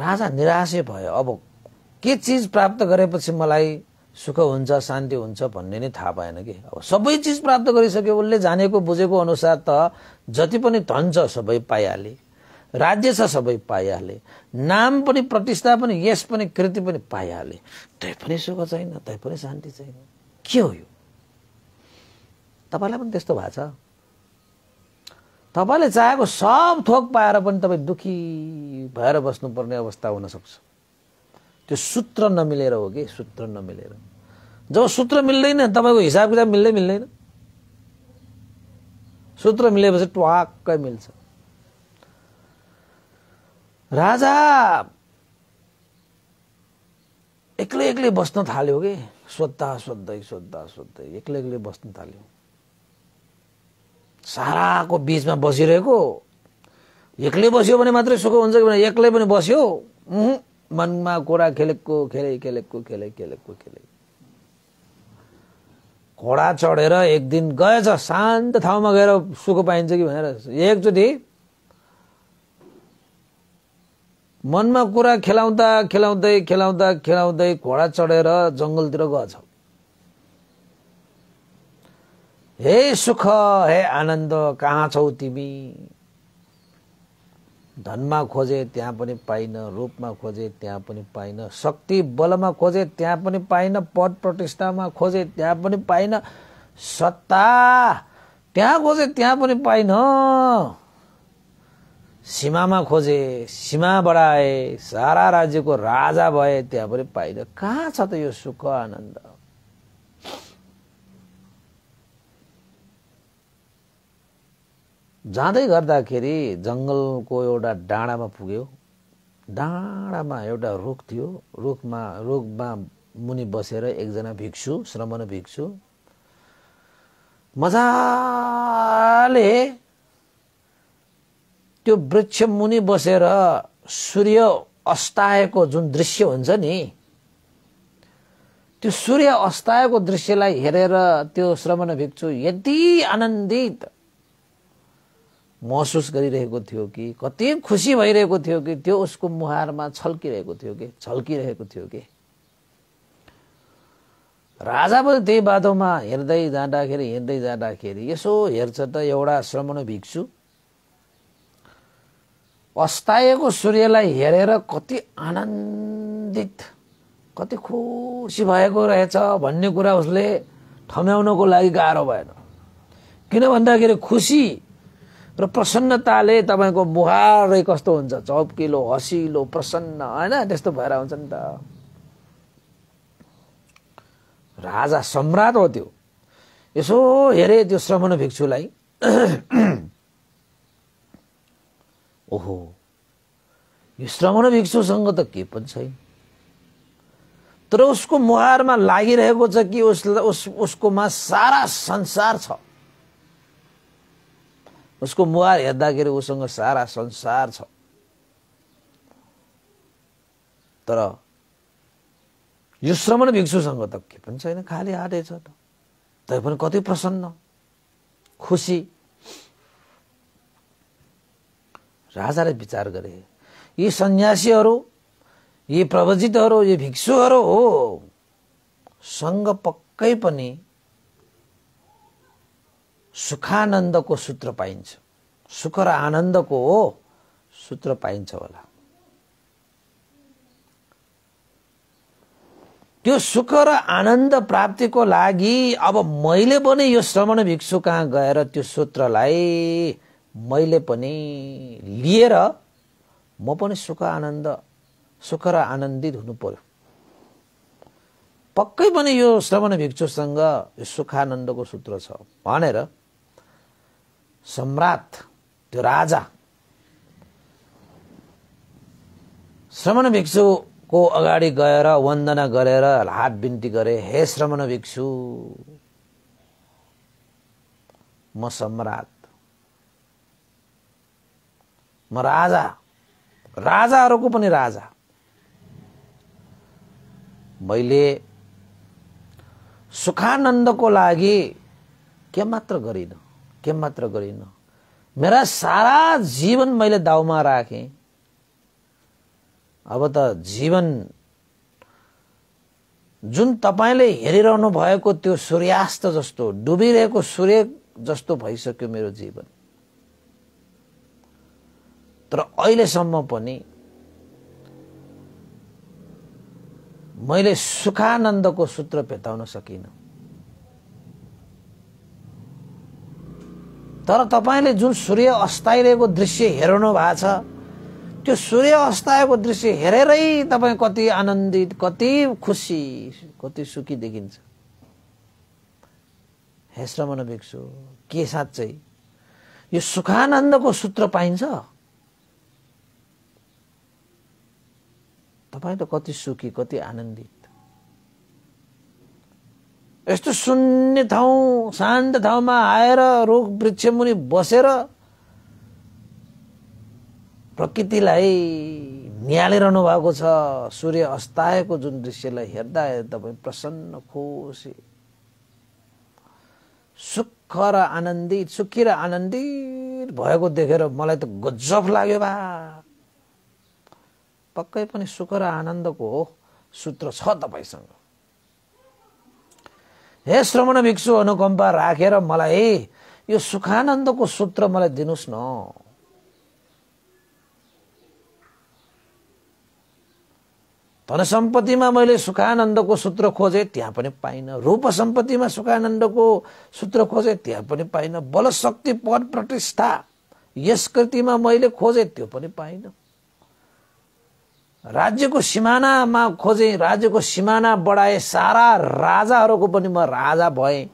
राजा निराशै भयो अब के चिज प्राप्त गरेपछि मलाई सुख हुन्छ शान्ति हुन्छ भन्ने नै थाहा भएन कि अब सबै चिज प्राप्त गरिसक्यो उसले जानेको बुझेको अनुसार त जति पनि धन छ सबै पाइहाले राज्य छ सबै पाइहाले नाम पनि प्रतिष्ठा पनि यस पनि कृति पनि पाइहाले तै पनि सुख छैन तै पनि शान्ति छैन के हो यो तपाईँलाई पनि त्यस्तो भएको छ तपाईँले चाहेको सब थोक पाएर पनि तपाईँ दुखी भएर बस्नुपर्ने अवस्था हुनसक्छ त्यो सूत्र नमिलेर हो कि सूत्र नमिलेर जब सूत्र मिल्दैन तपाईँको हिसाब किताब मिल्दै मिल्दैन सूत्र मिलेपछि ट्वाक्कै मिल्छ राजा एक्लै एक्लै बस्न थाल्यो कि सोद्धा सोद्धै सोद्धा सोद्धै एक्लै एक्लै बस्न थाल्यो साराको बिचमा बसिरहेको एक्लै बस्यो भने मात्रै सुख हुन्छ कि भने एक्लै पनि बस्यो मनमा कोडा खेलेको खेले खेलेको खेले खेलेको खेले घोडा चढेर एक दिन गएछ शान्त ठाउँमा गएर सुख पाइन्छ कि भनेर एकचोटि मनमा कुरा खेलाउँदा खेलाउँदै खेलाउँदा खेलाउँदै घोडा चढेर जङ्गलतिर गछ हे सुख हे आनन्द कहाँ छौ तिमी धनमा खोजे त्यहाँ पनि पाइन रूपमा खोजे त्यहाँ पनि पाइन शक्ति बलमा खोजे त्यहाँ पनि पाइन पद प्रतिष्ठामा खोजे त्यहाँ पनि पाइन सत्ता त्यहाँ खोजे त्यहाँ पनि पाइन सीमामा खोजे सीमा बढाए सारा राज्यको राजा भए त्यहाँ पनि पाइन कहाँ छ त यो सुख आनन्द जाँदै गर्दाखेरि जङ्गलको एउटा डाँडामा पुग्यो डाँडामा एउटा रुख थियो रुखमा रुखमा मुनि बसेर एकजना भिक्षु श्रमण भिक्षु मजाले त्यो वृक्ष मुनि बसेर सूर्य अस्ताएको जुन दृश्य हुन्छ नि त्यो सूर्य अस्ताएको दृश्यलाई हेरेर त्यो श्रवण भिक्षु यति आनन्दित महसुस गरिरहेको थियो कि कति खुसी भइरहेको थियो कि त्यो उसको मुहारमा छल्किरहेको थियो कि छल्किरहेको थियो कि राजा पनि त्यही बाटोमा हेर्दै जाँदाखेरि हिँड्दै जाँदाखेरि यसो हेर्छ त एउटा श्रमण भिक्षु अस्ताएको सूर्यलाई हेरेर कति आनन्दित कति खुसी भएको रहेछ भन्ने कुरा उसले ठम्याउनको लागि गाह्रो भएन किन भन्दाखेरि खुसी र प्रसन्नताले तपाईँको बुहारै कस्तो हुन्छ चौकिलो हँसिलो प्रसन्न होइन त्यस्तो भएर हुन्छ नि त राजा सम्राट हो त्यो यसो हेरे त्यो श्रमण भिक्षुलाई ओहो यो श्रवण भिक्षुसँग त के पनि छैन तर उसको मुहारमा लागिरहेको छ कि उस, उसकोमा सारा संसार छ उसको मुहार हेर्दाखेरि उसँग सारा संसार छ तर यो श्रवण भिक्षुसँग त के पनि छैन खाली हाटेछ छ त तै पनि कति प्रसन्न खुसी राजाले विचार गरे यी सन्यासीहरू यी प्रवजितहरू यी भिक्षुहरू हो सँग पक्कै पनि सुखानन्दको सूत्र पाइन्छ सुख र आनन्दको हो सूत्र पाइन्छ होला त्यो सुख र आनन्द प्राप्तिको लागि अब मैले पनि यो श्रवण भिक्षु कहाँ गएर त्यो सूत्रलाई मैले पनि लिएर म पनि सुख आनन्द सुख र आनन्दित हुनु पर्यो पक्कै पनि यो श्रवण भिक्षुसँग यो सुखानन्दको सूत्र छ भनेर सम्राट त्यो राजा श्रवण भिक्षुको अगाडि गएर वन्दना गरेर हात बिन्ती गरे हे श्रवण भिक्षु म सम्राट म राजा राजाहरूको पनि राजा मैले सुखानन्दको लागि के मात्र गरिनँ के मात्र गरिनँ मेरा सारा जीवन मैले दाउमा राखेँ अब त जीवन जुन तपाईँले हेरिरहनु भएको त्यो सूर्यास्त जस्तो डुबिरहेको सूर्य जस्तो भइसक्यो मेरो जीवन तर अहिलेसम्म पनि मैले सुखानन्दको सूत्र भेटाउन सकिनँ तर तपाईँले जुन सूर्य अस्ताइरहेको दृश्य हेर्नु भएको छ त्यो सूर्य अस्ताएको दृश्य हेरेरै तपाईँ कति आनन्दित कति खुसी कति सुखी देखिन्छ हे श्रमण भिक्षु के साँच्चै यो सुखानन्दको सूत्र पाइन्छ तपाईँ त कति सुखी कति आनन्दित यस्तो शून्य ठाउँ शान्त ठाउँमा आएर रुख वृक्षमुनि बसेर प्रकृतिलाई निहालिरहनु भएको छ सूर्य अस्ताएको जुन दृश्यलाई हेर्दा तपाईँ प्रसन्न खुसी सुख र आनन्दित सुखी र आनन्दित भएको देखेर मलाई त गजब लाग्यो बा पक्कै पनि सुख र आनन्दको सूत्र छ तपाईँसँग हे श्रमण भिक्षु अनुकम्पा राखेर रा मलाई यो सुखानन्दको सूत्र मलाई दिनुहोस् न धन सम्पत्तिमा मैले सुखानन्दको सूत्र खोजेँ त्यहाँ पनि पाइनँ रूप सम्पत्तिमा सुखानन्दको सूत्र खोजेँ त्यहाँ पनि पाइनँ बल शक्ति पद प्रतिष्ठा यस कृतिमा मैले खोजेँ त्यो पनि पाइनँ राज्यको सिमानामा खोजेँ राज्यको सिमाना बढाएँ सारा राजाहरूको पनि म राजा भएँ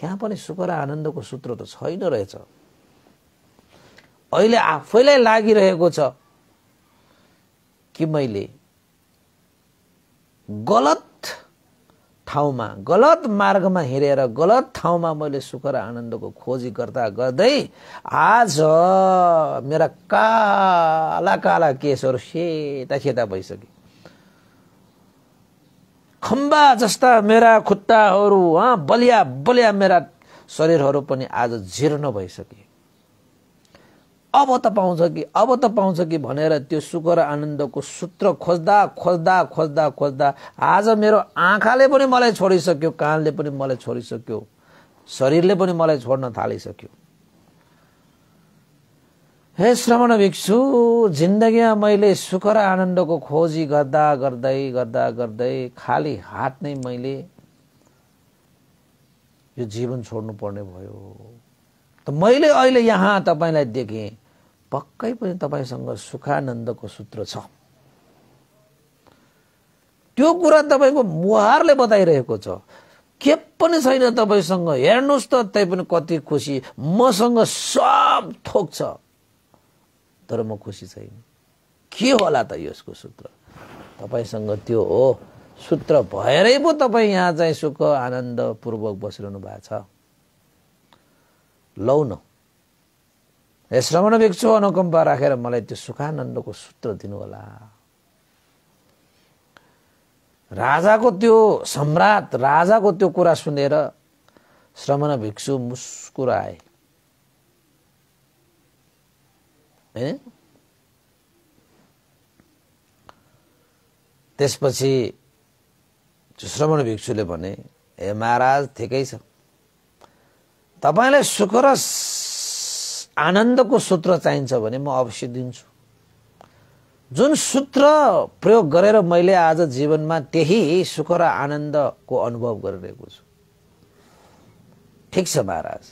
त्यहाँ पनि सुख र आनन्दको सूत्र त छैन रहेछ अहिले आफैलाई लागिरहेको छ कि मैले गलत ठाउँमा गलत मार्गमा हेरेर गलत ठाउँमा मैले सुख र आनन्दको खोजी गर्दा गर्दै आज मेरा काला काला केसहरू सेता सेता भइसके खम्बा जस्ता मेरा खुट्टाहरू बलिया बलिया मेरा शरीरहरू पनि आज जीर्ण भइसके अब त पाउँछ कि अब त पाउँछ कि भनेर त्यो सुख र आनन्दको सूत्र खोज्दा खोज्दा खोज्दा खोज्दा आज मेरो आँखाले पनि मलाई छोडिसक्यो कानले पनि मलाई छोडिसक्यो शरीरले पनि मलाई छोड्न थालिसक्यो हे श्रवण भिक्षु जिन्दगीमा मैले सुख र आनन्दको खोजी गर्दा गर्दै गर्दा गर्दै खाली हात नै मैले यो जीवन छोड्नु पर्ने भयो त मैले अहिले यहाँ तपाईँलाई देखेँ पक्कै पनि तपाईँसँग सुखानन्दको सूत्र छ त्यो कुरा तपाईँको मुहारले बताइरहेको छ के पनि छैन तपाईँसँग हेर्नुहोस् त पनि कति खुसी मसँग सब थोक छ तर म खुसी छैन के होला त यसको सूत्र तपाईँसँग त्यो हो सूत्र भएरै पो तपाईँ यहाँ चाहिँ सुख आनन्दपूर्वक बसिरहनु भएको छ लौ न श्रमण भिक्षु अनुकम्पा राखेर मलाई त्यो सुखानन्दको सूत्र दिनुहोला राजाको त्यो सम्राट राजाको त्यो कुरा सुनेर श्रमण भिक्षु मुस्कुराए त्यसपछि श्रमण भिक्षुले भने हे महाराज ठिकै छ तपाईँलाई सुख र आनन्दको सूत्र चाहिन्छ भने म अवश्य दिन्छु जुन सूत्र प्रयोग गरेर मैले आज जीवनमा त्यही सुख र आनन्दको अनुभव गरिरहेको छु ठिक छ महाराज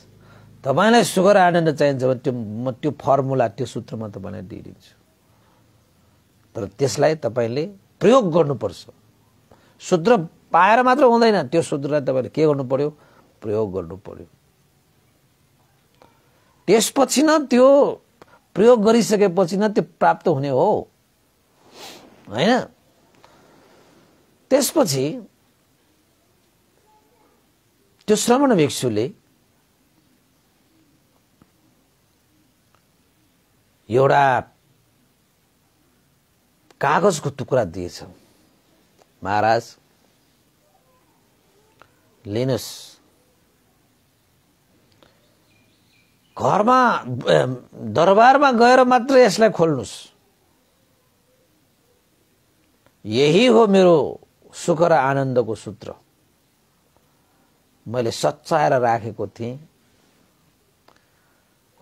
तपाईँलाई सुख र आनन्द चाहिन्छ भने त्यो म त्यो फर्मुला त्यो सूत्र म तपाईँलाई दिइदिन्छु तर त्यसलाई तपाईँले प्रयोग गर्नुपर्छ सूत्र पाएर मात्र हुँदैन त्यो सूत्रलाई तपाईँले के गर्नु पर्यो प्रयोग गर्नु पर्यो त्यसपछि न त्यो प्रयोग गरिसकेपछि न त्यो प्राप्त हुने हो होइन त्यसपछि त्यो श्रवण भिक्षुले एउटा कागजको टुक्रा दिएछ महाराज लिनुहोस् घरमा दरबारमा गएर मात्र यसलाई खोल्नुहोस् यही हो मेरो सुख र आनन्दको सूत्र मैले सच्चाएर राखेको थिएँ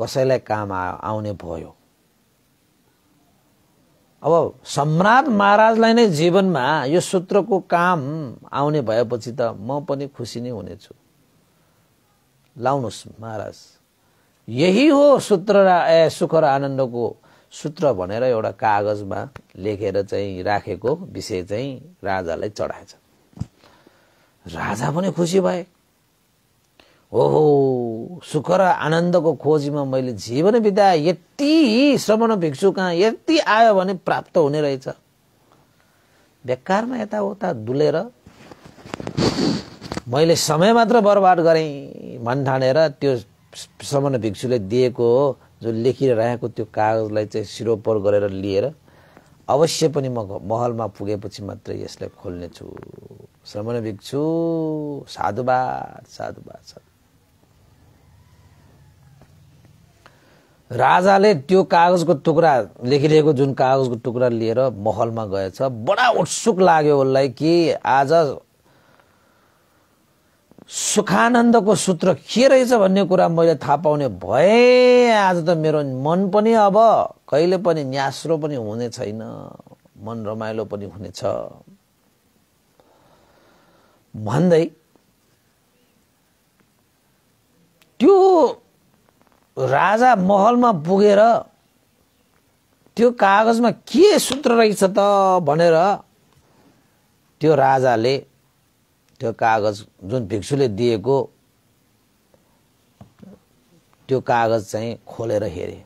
कसैलाई काम आउने भयो अब सम्राट महाराजलाई नै जीवनमा यो सूत्रको काम आउने भएपछि त म पनि खुसी नै हुनेछु लाउनुहोस् महाराज यही हो सूत्र ए सुख र आनन्दको सूत्र भनेर एउटा कागजमा लेखेर चाहिँ राखेको विषय चाहिँ राजालाई चढाएछ राजा पनि खुसी भए ओहो सुख र आनन्दको खोजीमा मैले जीवन बिदा यति श्रवण भिक्षु कहाँ यति आयो भने प्राप्त हुने रहेछ बेकारमा यताउता डुलेर मैले समय मात्र बर्बाद गरेँ मन ठानेर त्यो समन भिक्षुले दिएको हो जो लेखिरहेको त्यो कागजलाई चाहिँ सिरोपर गरेर लिएर अवश्य पनि म महलमा पुगेपछि मात्रै यसलाई खोल्नेछु श्रमण भिक्षु साधुवाद साधुवाद छ राजाले त्यो कागजको टुक्रा लेखिरहेको जुन कागजको टुक्रा लिएर महलमा गएछ बडा उत्सुक लाग्यो उसलाई कि आज सुखानन्दको सूत्र के रहेछ भन्ने कुरा मैले थाहा पाउने भए आज त मेरो मन पनि अब कहिले पनि न्यास्रो पनि हुने छैन मन रमाइलो पनि हुनेछ भन्दै त्यो राजा महलमा पुगेर त्यो कागजमा के सूत्र रहेछ त भनेर त्यो राजाले त्यो कागज जुन भिक्षुले दिएको त्यो कागज चाहिँ खोलेर हेरे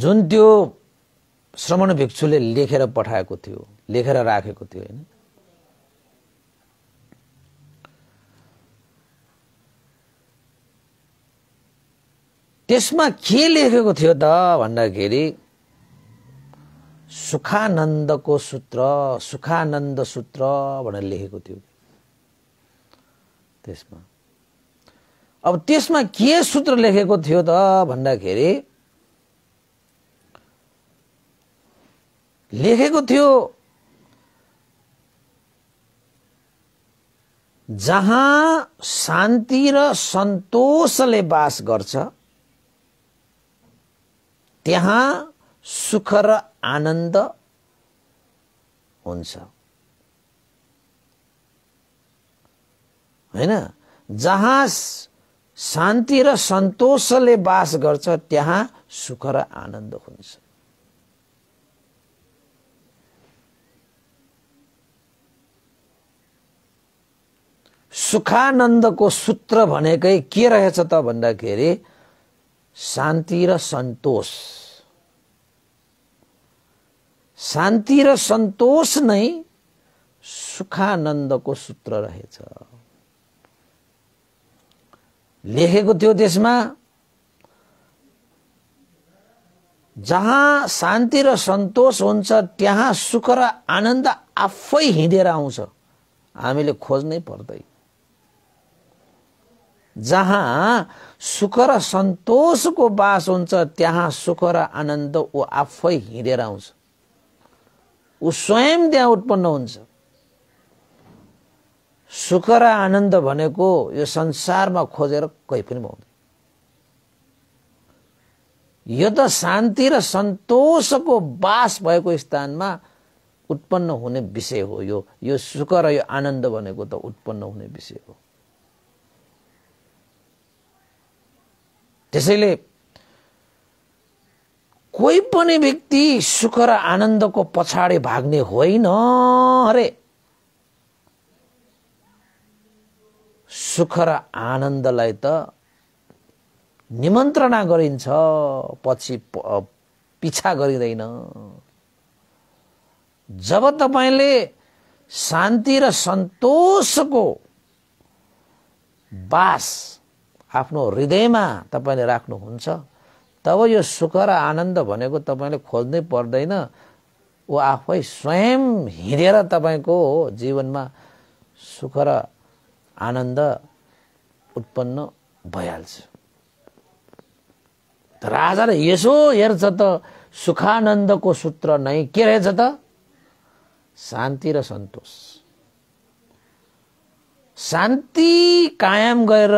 जुन त्यो श्रमण भिक्षुले लेखेर पठाएको थियो लेखेर राखेको थियो होइन त्यसमा के लेखेको थियो त भन्दाखेरि सुखानन्दको सूत्र सुखानन्द सूत्र भनेर लेखेको थियो त्यसमा अब त्यसमा के सूत्र लेखेको थियो त भन्दाखेरि लेखेको थियो जहाँ शान्ति र सन्तोषले बास गर्छ त्यहाँ सुख र आनन्द हुन्छ होइन जहाँ शान्ति र सन्तोषले बास गर्छ त्यहाँ सुख र आनन्द हुन्छ सुखानन्दको सूत्र भनेकै के रहेछ त भन्दाखेरि शान्ति र सन्तोष शान्ति र सन्तोष नै सुखानन्दको सूत्र रहेछ लेखेको थियो त्यसमा जहाँ शान्ति र सन्तोष हुन्छ त्यहाँ सुख र आनन्द आफै हिँडेर आउँछ हामीले खोज्नै पर्दैन जहाँ सुख र सन्तोषको बास हुन्छ त्यहाँ सुख र आनन्द ऊ आफै हिँडेर आउँछ ऊ स्वयं त्यहाँ उत्पन्न हुन्छ सुख र आनन्द भनेको यो संसारमा खोजेर कोही पनि पाउँदैन यो त शान्ति र सन्तोषको बास भएको स्थानमा उत्पन्न हुने विषय हो यो यो सुख र यो आनन्द भनेको त उत्पन्न हुने विषय हो त्यसैले कोही पनि व्यक्ति सुख र आनन्दको पछाडि भाग्ने होइन अरे सुख र आनन्दलाई त निमन्त्रणा गरिन्छ पछि पिछा गरिँदैन जब तपाईँले शान्ति र सन्तोषको बास आफ्नो हृदयमा तपाईँले राख्नुहुन्छ तब यो सुख र आनन्द भनेको तपाईँले खोज्नै पर्दैन ऊ आफै स्वयं हिँडेर तपाईँको जीवनमा सुख र आनन्द उत्पन्न भइहाल्छ राजाले यसो हेर्छ त सुखानन्दको सूत्र नै के रहेछ त शान्ति र सन्तोष शान्ति कायम गरेर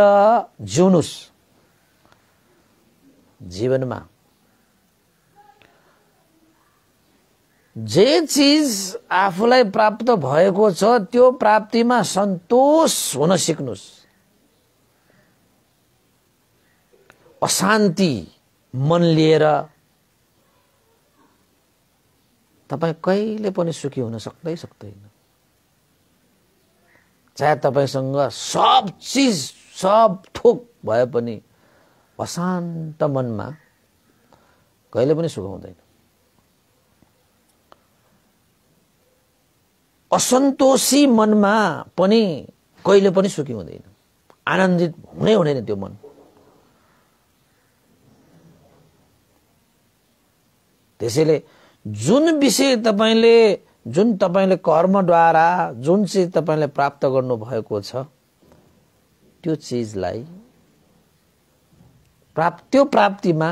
जिउनुहोस् जीवनमा जे चिज आफूलाई प्राप्त भएको छ त्यो प्राप्तिमा सन्तोष हुन सिक्नुहोस् अशान्ति मन लिएर तपाईँ कहिले पनि सुखी हुन सक्दै सक्दैन चाहे तपाईँसँग सब चिज सब थोक भए पनि अशान्त मनमा कहिले पनि सुख हुँदैन असन्तोषी मनमा पनि कहिले पनि सुखी हुँदैन आनन्दित हुनै हुँदैन त्यो मन त्यसैले जुन विषय तपाईँले जुन तपाईँले कर्मद्वारा जुन चिज तपाईँले प्राप्त गर्नुभएको छ त्यो चिजलाई प्राप्त त्यो प्राप्तिमा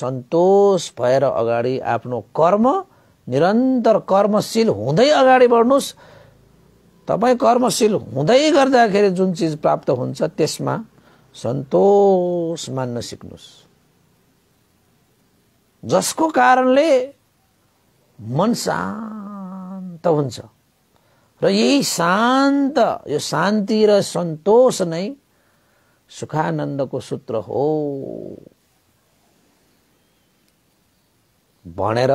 सन्तोष भएर अगाडि आफ्नो कर्म निरन्तर कर्मशील हुँदै अगाडि बढ्नुहोस् तपाईँ कर्मशील हुँदै गर्दाखेरि जुन चिज प्राप्त हुन्छ त्यसमा सन्तोष मान्न सिक्नुहोस् जसको कारणले मन शान्त हुन्छ र यही शान्त यो शान्ति र सन्तोष नै सुखानन्दको सूत्र हो भनेर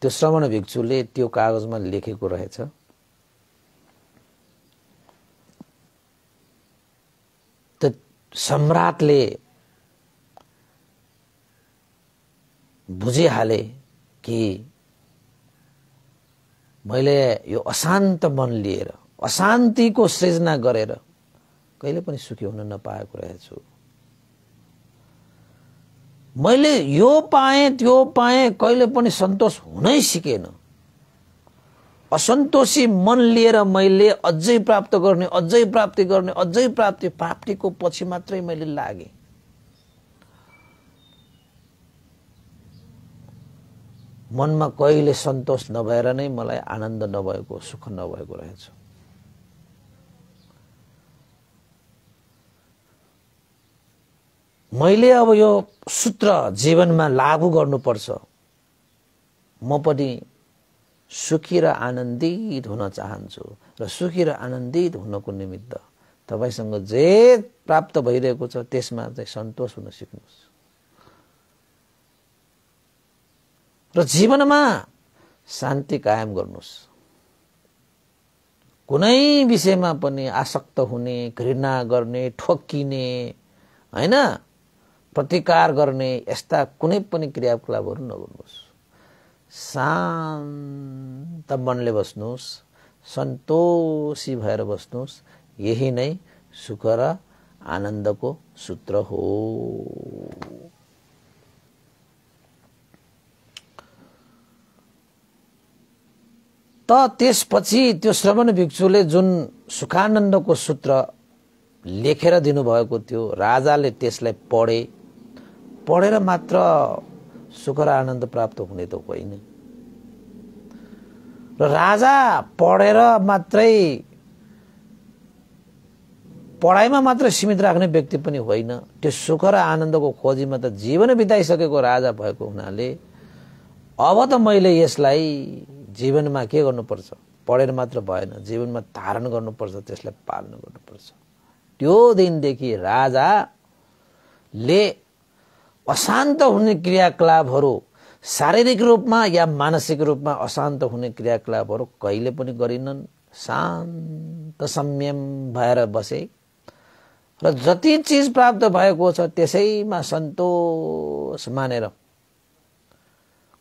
त्यो श्रवण भिक्षुले त्यो कागजमा लेखेको रहेछ त सम्राटले बुझिहाले कि मैले यो अशान्त मन लिएर अशान्तिको सृजना गरेर कहिले पनि सुखी हुन नपाएको रहेछु मैले यो पाएँ त्यो पाएँ कहिले पनि सन्तोष हुनै सिकेन असन्तोषी मन लिएर मैले अझै प्राप्त गर्ने अझै प्राप्ति गर्ने अझै प्राप्ति प्राप्तिको पछि मात्रै मैले लागेँ मनमा कहिले सन्तोष नभएर नै मलाई आनन्द नभएको सुख नभएको रहेछ मैले अब यो सूत्र जीवनमा लागू गर्नुपर्छ म पनि सुखी र आनन्दित हुन चाहन्छु र सुखी र आनन्दित हुनको निमित्त तपाईँसँग जे प्राप्त भइरहेको छ त्यसमा चाहिँ सन्तोष हुन सिक्नुहोस् र जीवनमा शान्ति कायम गर्नुहोस् कुनै विषयमा पनि आसक्त हुने घृणा गर्ने ठोकिने होइन प्रतिकार गर्ने यस्ता कुनै पनि क्रियाकलापहरू नगर्नुहोस् शान्त मनले बस्नुहोस् सन्तोषी भएर बस्नुहोस् यही नै सुख र आनन्दको सूत्र हो त त्यसपछि त्यो श्रवण भिक्षुले जुन सुखानन्दको सूत्र लेखेर दिनुभएको थियो राजाले त्यसलाई पढे पढेर मात्र सुख र आनन्द प्राप्त हुने त होइन र राजा पढेर मात्रै पढाइमा मात्र सीमित राख्ने व्यक्ति पनि होइन त्यो सुख र आनन्दको खोजीमा त जीवन बिताइसकेको राजा भएको हुनाले अब त मैले यसलाई जीवनमा के गर्नुपर्छ पढेर मात्र भएन जीवनमा धारण गर्नुपर्छ त्यसलाई पालन गर्नुपर्छ त्यो दिनदेखि राजाले अशान्त हुने क्रियाकलापहरू शारीरिक रूपमा या मानसिक रूपमा अशान्त हुने क्रियाकलापहरू कहिले पनि गरिनन् शान्त संयम भएर बसे र जति चिज प्राप्त भएको छ त्यसैमा सन्तोष मानेर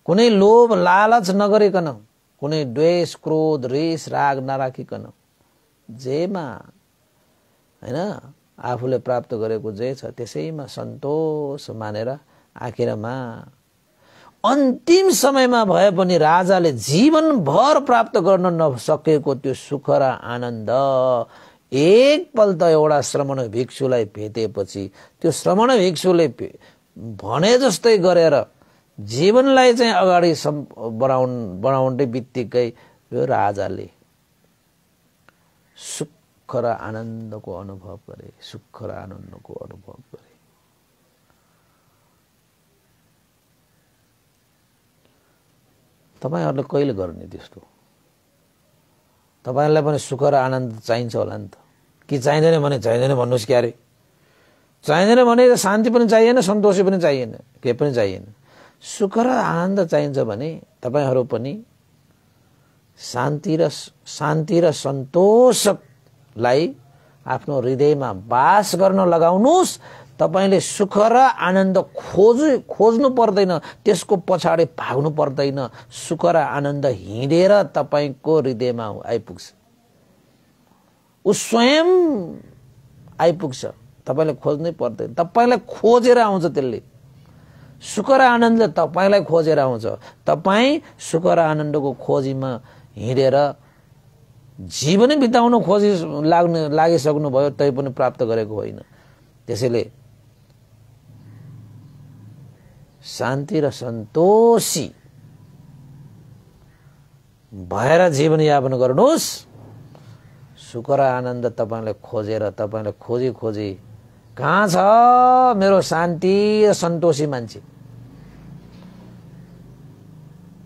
कुनै लोभ लालच नगरिकन कुनै द्वेष क्रोध रिस राग नराखिकन जेमा होइन आफूले प्राप्त गरेको जे छ त्यसैमा सन्तोष मानेर आखिरमा अन्तिम समयमा भए पनि राजाले जीवनभर प्राप्त गर्न नसकेको त्यो सुख र आनन्द एकपल्ट एउटा श्रमण भिक्षुलाई भेटेपछि त्यो श्रमण भिक्षुले भने जस्तै गरेर जीवनलाई चाहिँ अगाडि सम् बढाउ बढाउने बित्तिकै यो राजाले सुख र आनन्दको अनुभव गरे सुख र आनन्दको अनुभव गरे तपाईँहरूले कहिले गर्ने त्यस्तो तपाईँहरूलाई पनि सुख र आनन्द चाहिन्छ होला नि त कि चाहिँदैन भने चाहिँदैन भन्नुहोस् क्यारे चाहिँदैन भने शान्ति पनि चाहिएन सन्तोष पनि चाहिएन केही पनि चाहिएन सुख र आनन्द चाहिन्छ भने तपाईँहरू पनि शान्ति र शान्ति र सन्तोष लाई आफ्नो हृदयमा बास गर्न लगाउनुहोस् तपाईँले सुख र आनन्द खोज खोज्नु पर्दैन त्यसको पछाडि भाग्नु पर्दैन सुख र आनन्द हिँडेर तपाईँको हृदयमा आइपुग्छ ऊ स्वयं आइपुग्छ तपाईँले खोज्नै पर्दैन तपाईँलाई खोजेर आउँछ त्यसले सुख र आनन्दले तपाईँलाई खोजेर आउँछ तपाईँ सुख र आनन्दको खोजीमा हिँडेर जीवनै बिताउन खोजि लाग्ने लागिसक्नुभयो तै पनि प्राप्त गरेको होइन त्यसैले शान्ति र सन्तोषी भएर जीवनयापन गर्नुहोस् सुख र आनन्द तपाईँले खोजेर तपाईँले खोजी खोजी कहाँ छ मेरो शान्ति र सन्तोषी मान्छे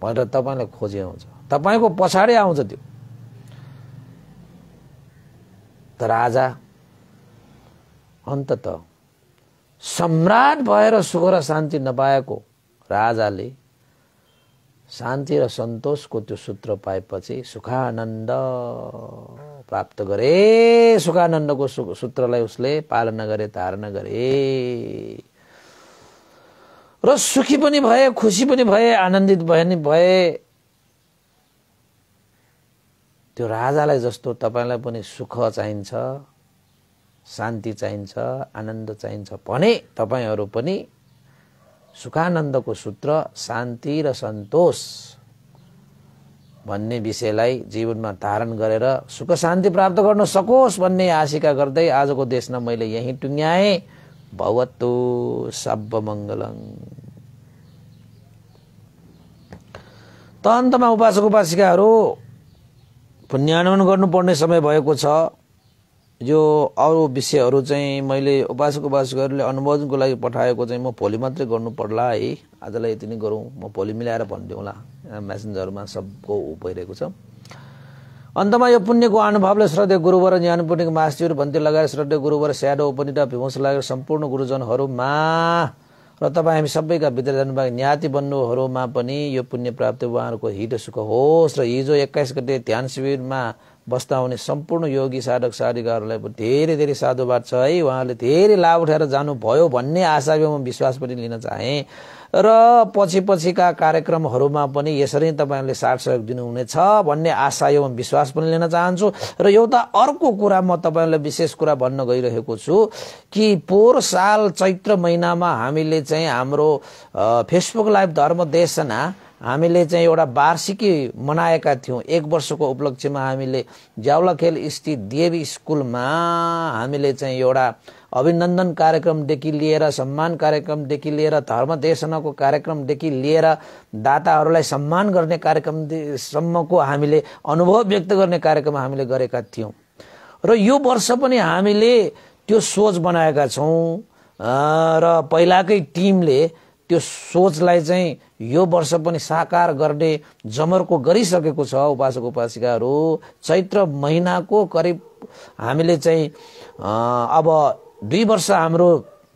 भनेर तपाईँले खोजी आउँछ तपाईँको पछाडि आउँछ त्यो त राजा अन्तत सम्राट भएर सुख र शान्ति नपाएको राजाले शान्ति र सन्तोषको त्यो सूत्र पाएपछि सुखानन्द प्राप्त गरे सुखानन्दको सूत्रलाई उसले पालना गरे धारणा गरे र सुखी पनि भए खुसी पनि भए आनन्दित भए नि भए त्यो राजालाई जस्तो तपाईँलाई पनि सुख चाहिन्छ शान्ति चाहिन्छ आनन्द चाहिन्छ भने तपाईँहरू पनि सुखानन्दको सूत्र शान्ति र सन्तोष भन्ने विषयलाई जीवनमा धारण गरेर सुख शान्ति प्राप्त गर्न सकोस् भन्ने आशिका गर्दै आजको देशमा मैले यहीँ टुङ्ग्याएँ सब मङ्गलङ त अन्तमा उपासक उपासिकाहरू पुण्यान्वयन गर्नुपर्ने समय भएको छ यो अरू विषयहरू चाहिँ मैले उपासक उपासकहरूले अनुमोदनको लागि पठाएको चाहिँ म भोलि मात्रै गर्नु पर्ला है आजलाई यति नै गरौँ म भोलि मिलाएर भनिदिउँला म्यासेन्जरमा सबको भइरहेको छ अन्तमा यो पुण्यको अनुभवले श्रद्धे गुरुवर ज्ञान पुण्यको मास्तीहरू भन्थे लगाएर श्रद्धे गुरुवर स्याडो उपनिटा विवश लगाएर सम्पूर्ण गुरुजनहरूमा र तपाईँ हामी सबैका भित्र जानुभएको न्याति बन्नुहरूमा पनि यो पुण्य प्राप्ति उहाँहरूको हित सुख होस् र हिजो एक्काइस गते ध्यान शिविरमा बस्दा हुने सम्पूर्ण योगी साधक साधिकाहरूलाई धेरै धेरै साधुवाद छ है उहाँले धेरै लाभ उठाएर जानुभयो भन्ने आशा म विश्वास पनि लिन चाहेँ र पछि पछिका कार्यक्रमहरूमा पनि यसरी तपाईँहरूले साथ सहयोग दिनुहुनेछ भन्ने आशा एवं विश्वास पनि लिन चाहन्छु र एउटा अर्को कुरा म तपाईँहरूलाई विशेष कुरा भन्न गइरहेको छु कि पोहोर साल चैत्र महिनामा हामीले चाहिँ हाम्रो फेसबुक लाइभ धर्म देशना हामीले चाहिँ एउटा वार्षिकी मनाएका थियौँ एक वर्षको उपलक्ष्यमा हामीले ज्याउलाखेल स्थित देवी स्कुलमा हामीले चाहिँ एउटा अभिनन्दन कार्यक्रमदेखि लिएर सम्मान कार्यक्रमदेखि लिएर धर्मदेशनको कार्यक्रमदेखि लिएर दाताहरूलाई सम्मान गर्ने कार्यक्रमसम्मको हामीले अनुभव व्यक्त गर्ने कार्यक्रम हामीले गरेका थियौँ र यो वर्ष पनि हामीले त्यो सोच बनाएका छौँ र पहिलाकै टिमले त्यो सोचलाई चाहिँ यो वर्ष पनि साकार गर्ने जमर्को गरिसकेको छ उपासक उपासिकाहरू चैत्र महिनाको करिब हामीले चाहिँ अब दुई वर्ष हाम्रो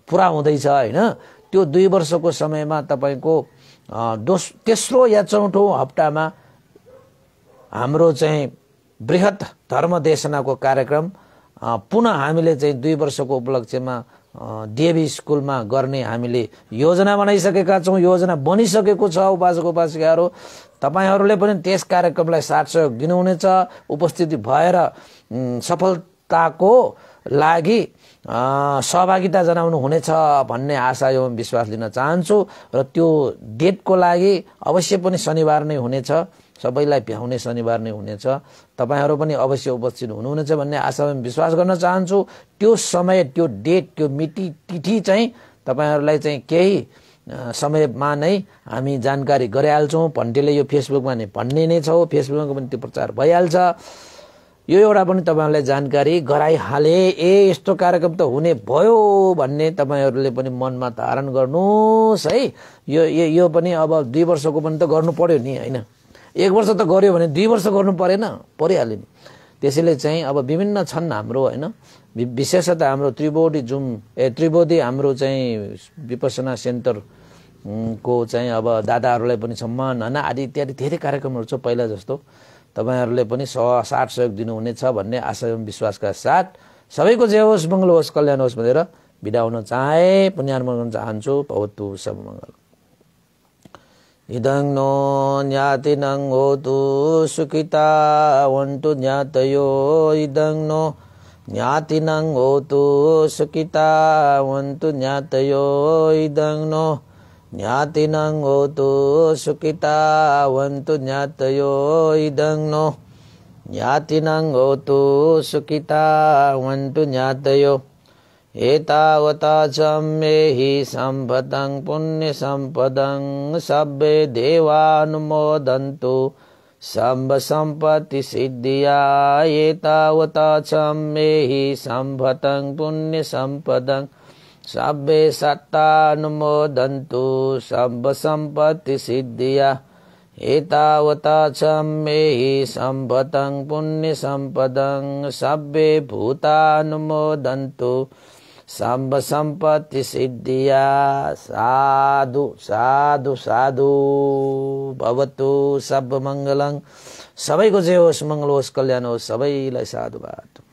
पुरा हुँदैछ होइन त्यो दुई वर्षको समयमा तपाईँको दोस तेस्रो या चौथो हप्तामा हाम्रो चाहिँ बृहत धर्मदेशनाको कार्यक्रम पुनः हामीले चाहिँ दुई वर्षको उपलक्ष्यमा देवी स्कुलमा गर्ने हामीले योजना बनाइसकेका छौँ योजना बनिसकेको छ उपासक उपासिकाहरू तपाईँहरूले पनि त्यस कार्यक्रमलाई साथ सहयोग दिनुहुनेछ उपस्थिति भएर सफलताको लागि सहभागिता जनाउनु हुनेछ भन्ने आशा एवं विश्वास लिन चाहन्छु र त्यो डेटको लागि अवश्य पनि शनिबार नै हुनेछ सबैलाई भ्याउने शनिबार नै हुनेछ तपाईँहरू पनि अवश्य उपस्थित हुनुहुनेछ भन्ने आशामा विश्वास गर्न चाहन्छु त्यो समय त्यो डेट त्यो मिति तिथि चाहिँ तपाईँहरूलाई चाहिँ केही समयमा नै हामी जानकारी गरिहाल्छौँ भन्टेले यो फेसबुकमा नै भन्ने नै छौँ फेसबुकमा पनि त्यो प्रचार भइहाल्छ यो एउटा पनि तपाईँहरूलाई जानकारी गराइहाले ए यस्तो कार्यक्रम त हुने भयो भन्ने तपाईँहरूले पनि मनमा धारण गर्नुहोस् है यो यो पनि अब दुई वर्षको पनि त गर्नु पर्यो नि होइन एक वर्ष त गऱ्यो भने दुई वर्ष गर्नु परेन परिहाल्यो नि त्यसैले चाहिँ अब विभिन्न छन् हाम्रो होइन विशेषतः हाम्रो त्रिवोधी जुम ए त्रिवोधी हाम्रो चाहिँ विपसना सेन्टर को चाहिँ अब दादाहरूलाई पनि सम्मान होइन आदि इत्यादि धेरै कार्यक्रमहरू छ पहिला जस्तो तपाईँहरूले पनि सह साथ सहयोग दिनुहुनेछ भन्ने आशा एवं विश्वासका साथ सबैको जे होस् मङ्गल होस् कल्याण होस् भनेर बिदा हुन चाहे पुण्यान गर्न चाहन्छु भवतु सब मङ्गल ඉදං නෝ ඥාතිනං හෝතු සුඛිතා වන්තු ඥාතයෝ ඉදං නෝ ඥාතිනං හෝතු සුඛිතා වන්තු ඥාතයෝ ඉදං නෝ ඥාතිනං හෝතු සුඛිතා වන්තු ඥාතයෝ ඉදං නෝ ඥාතිනං හෝතු සුඛිතා වන්තු ඥාතයෝ एतावता च ही संपदं पुण्य संपदं सबे देवानुमोदन्तु संपत्ति सिद्धिया एतावता च ही संपदं पुण्य संपदं सबे सत्तानुमोदन्तु संपत्ति सिद्धिया एतावता च ही संपदं पुण्य संपदं सबे भूतानुमोदन्तु सर्व सम्पत्ति सिद्धिया साधु साधु साधु भवतु सब मङ्गलङ सबैको जे होस् मङ्गल होस् कल्याण होस् सबैलाई साधुवाद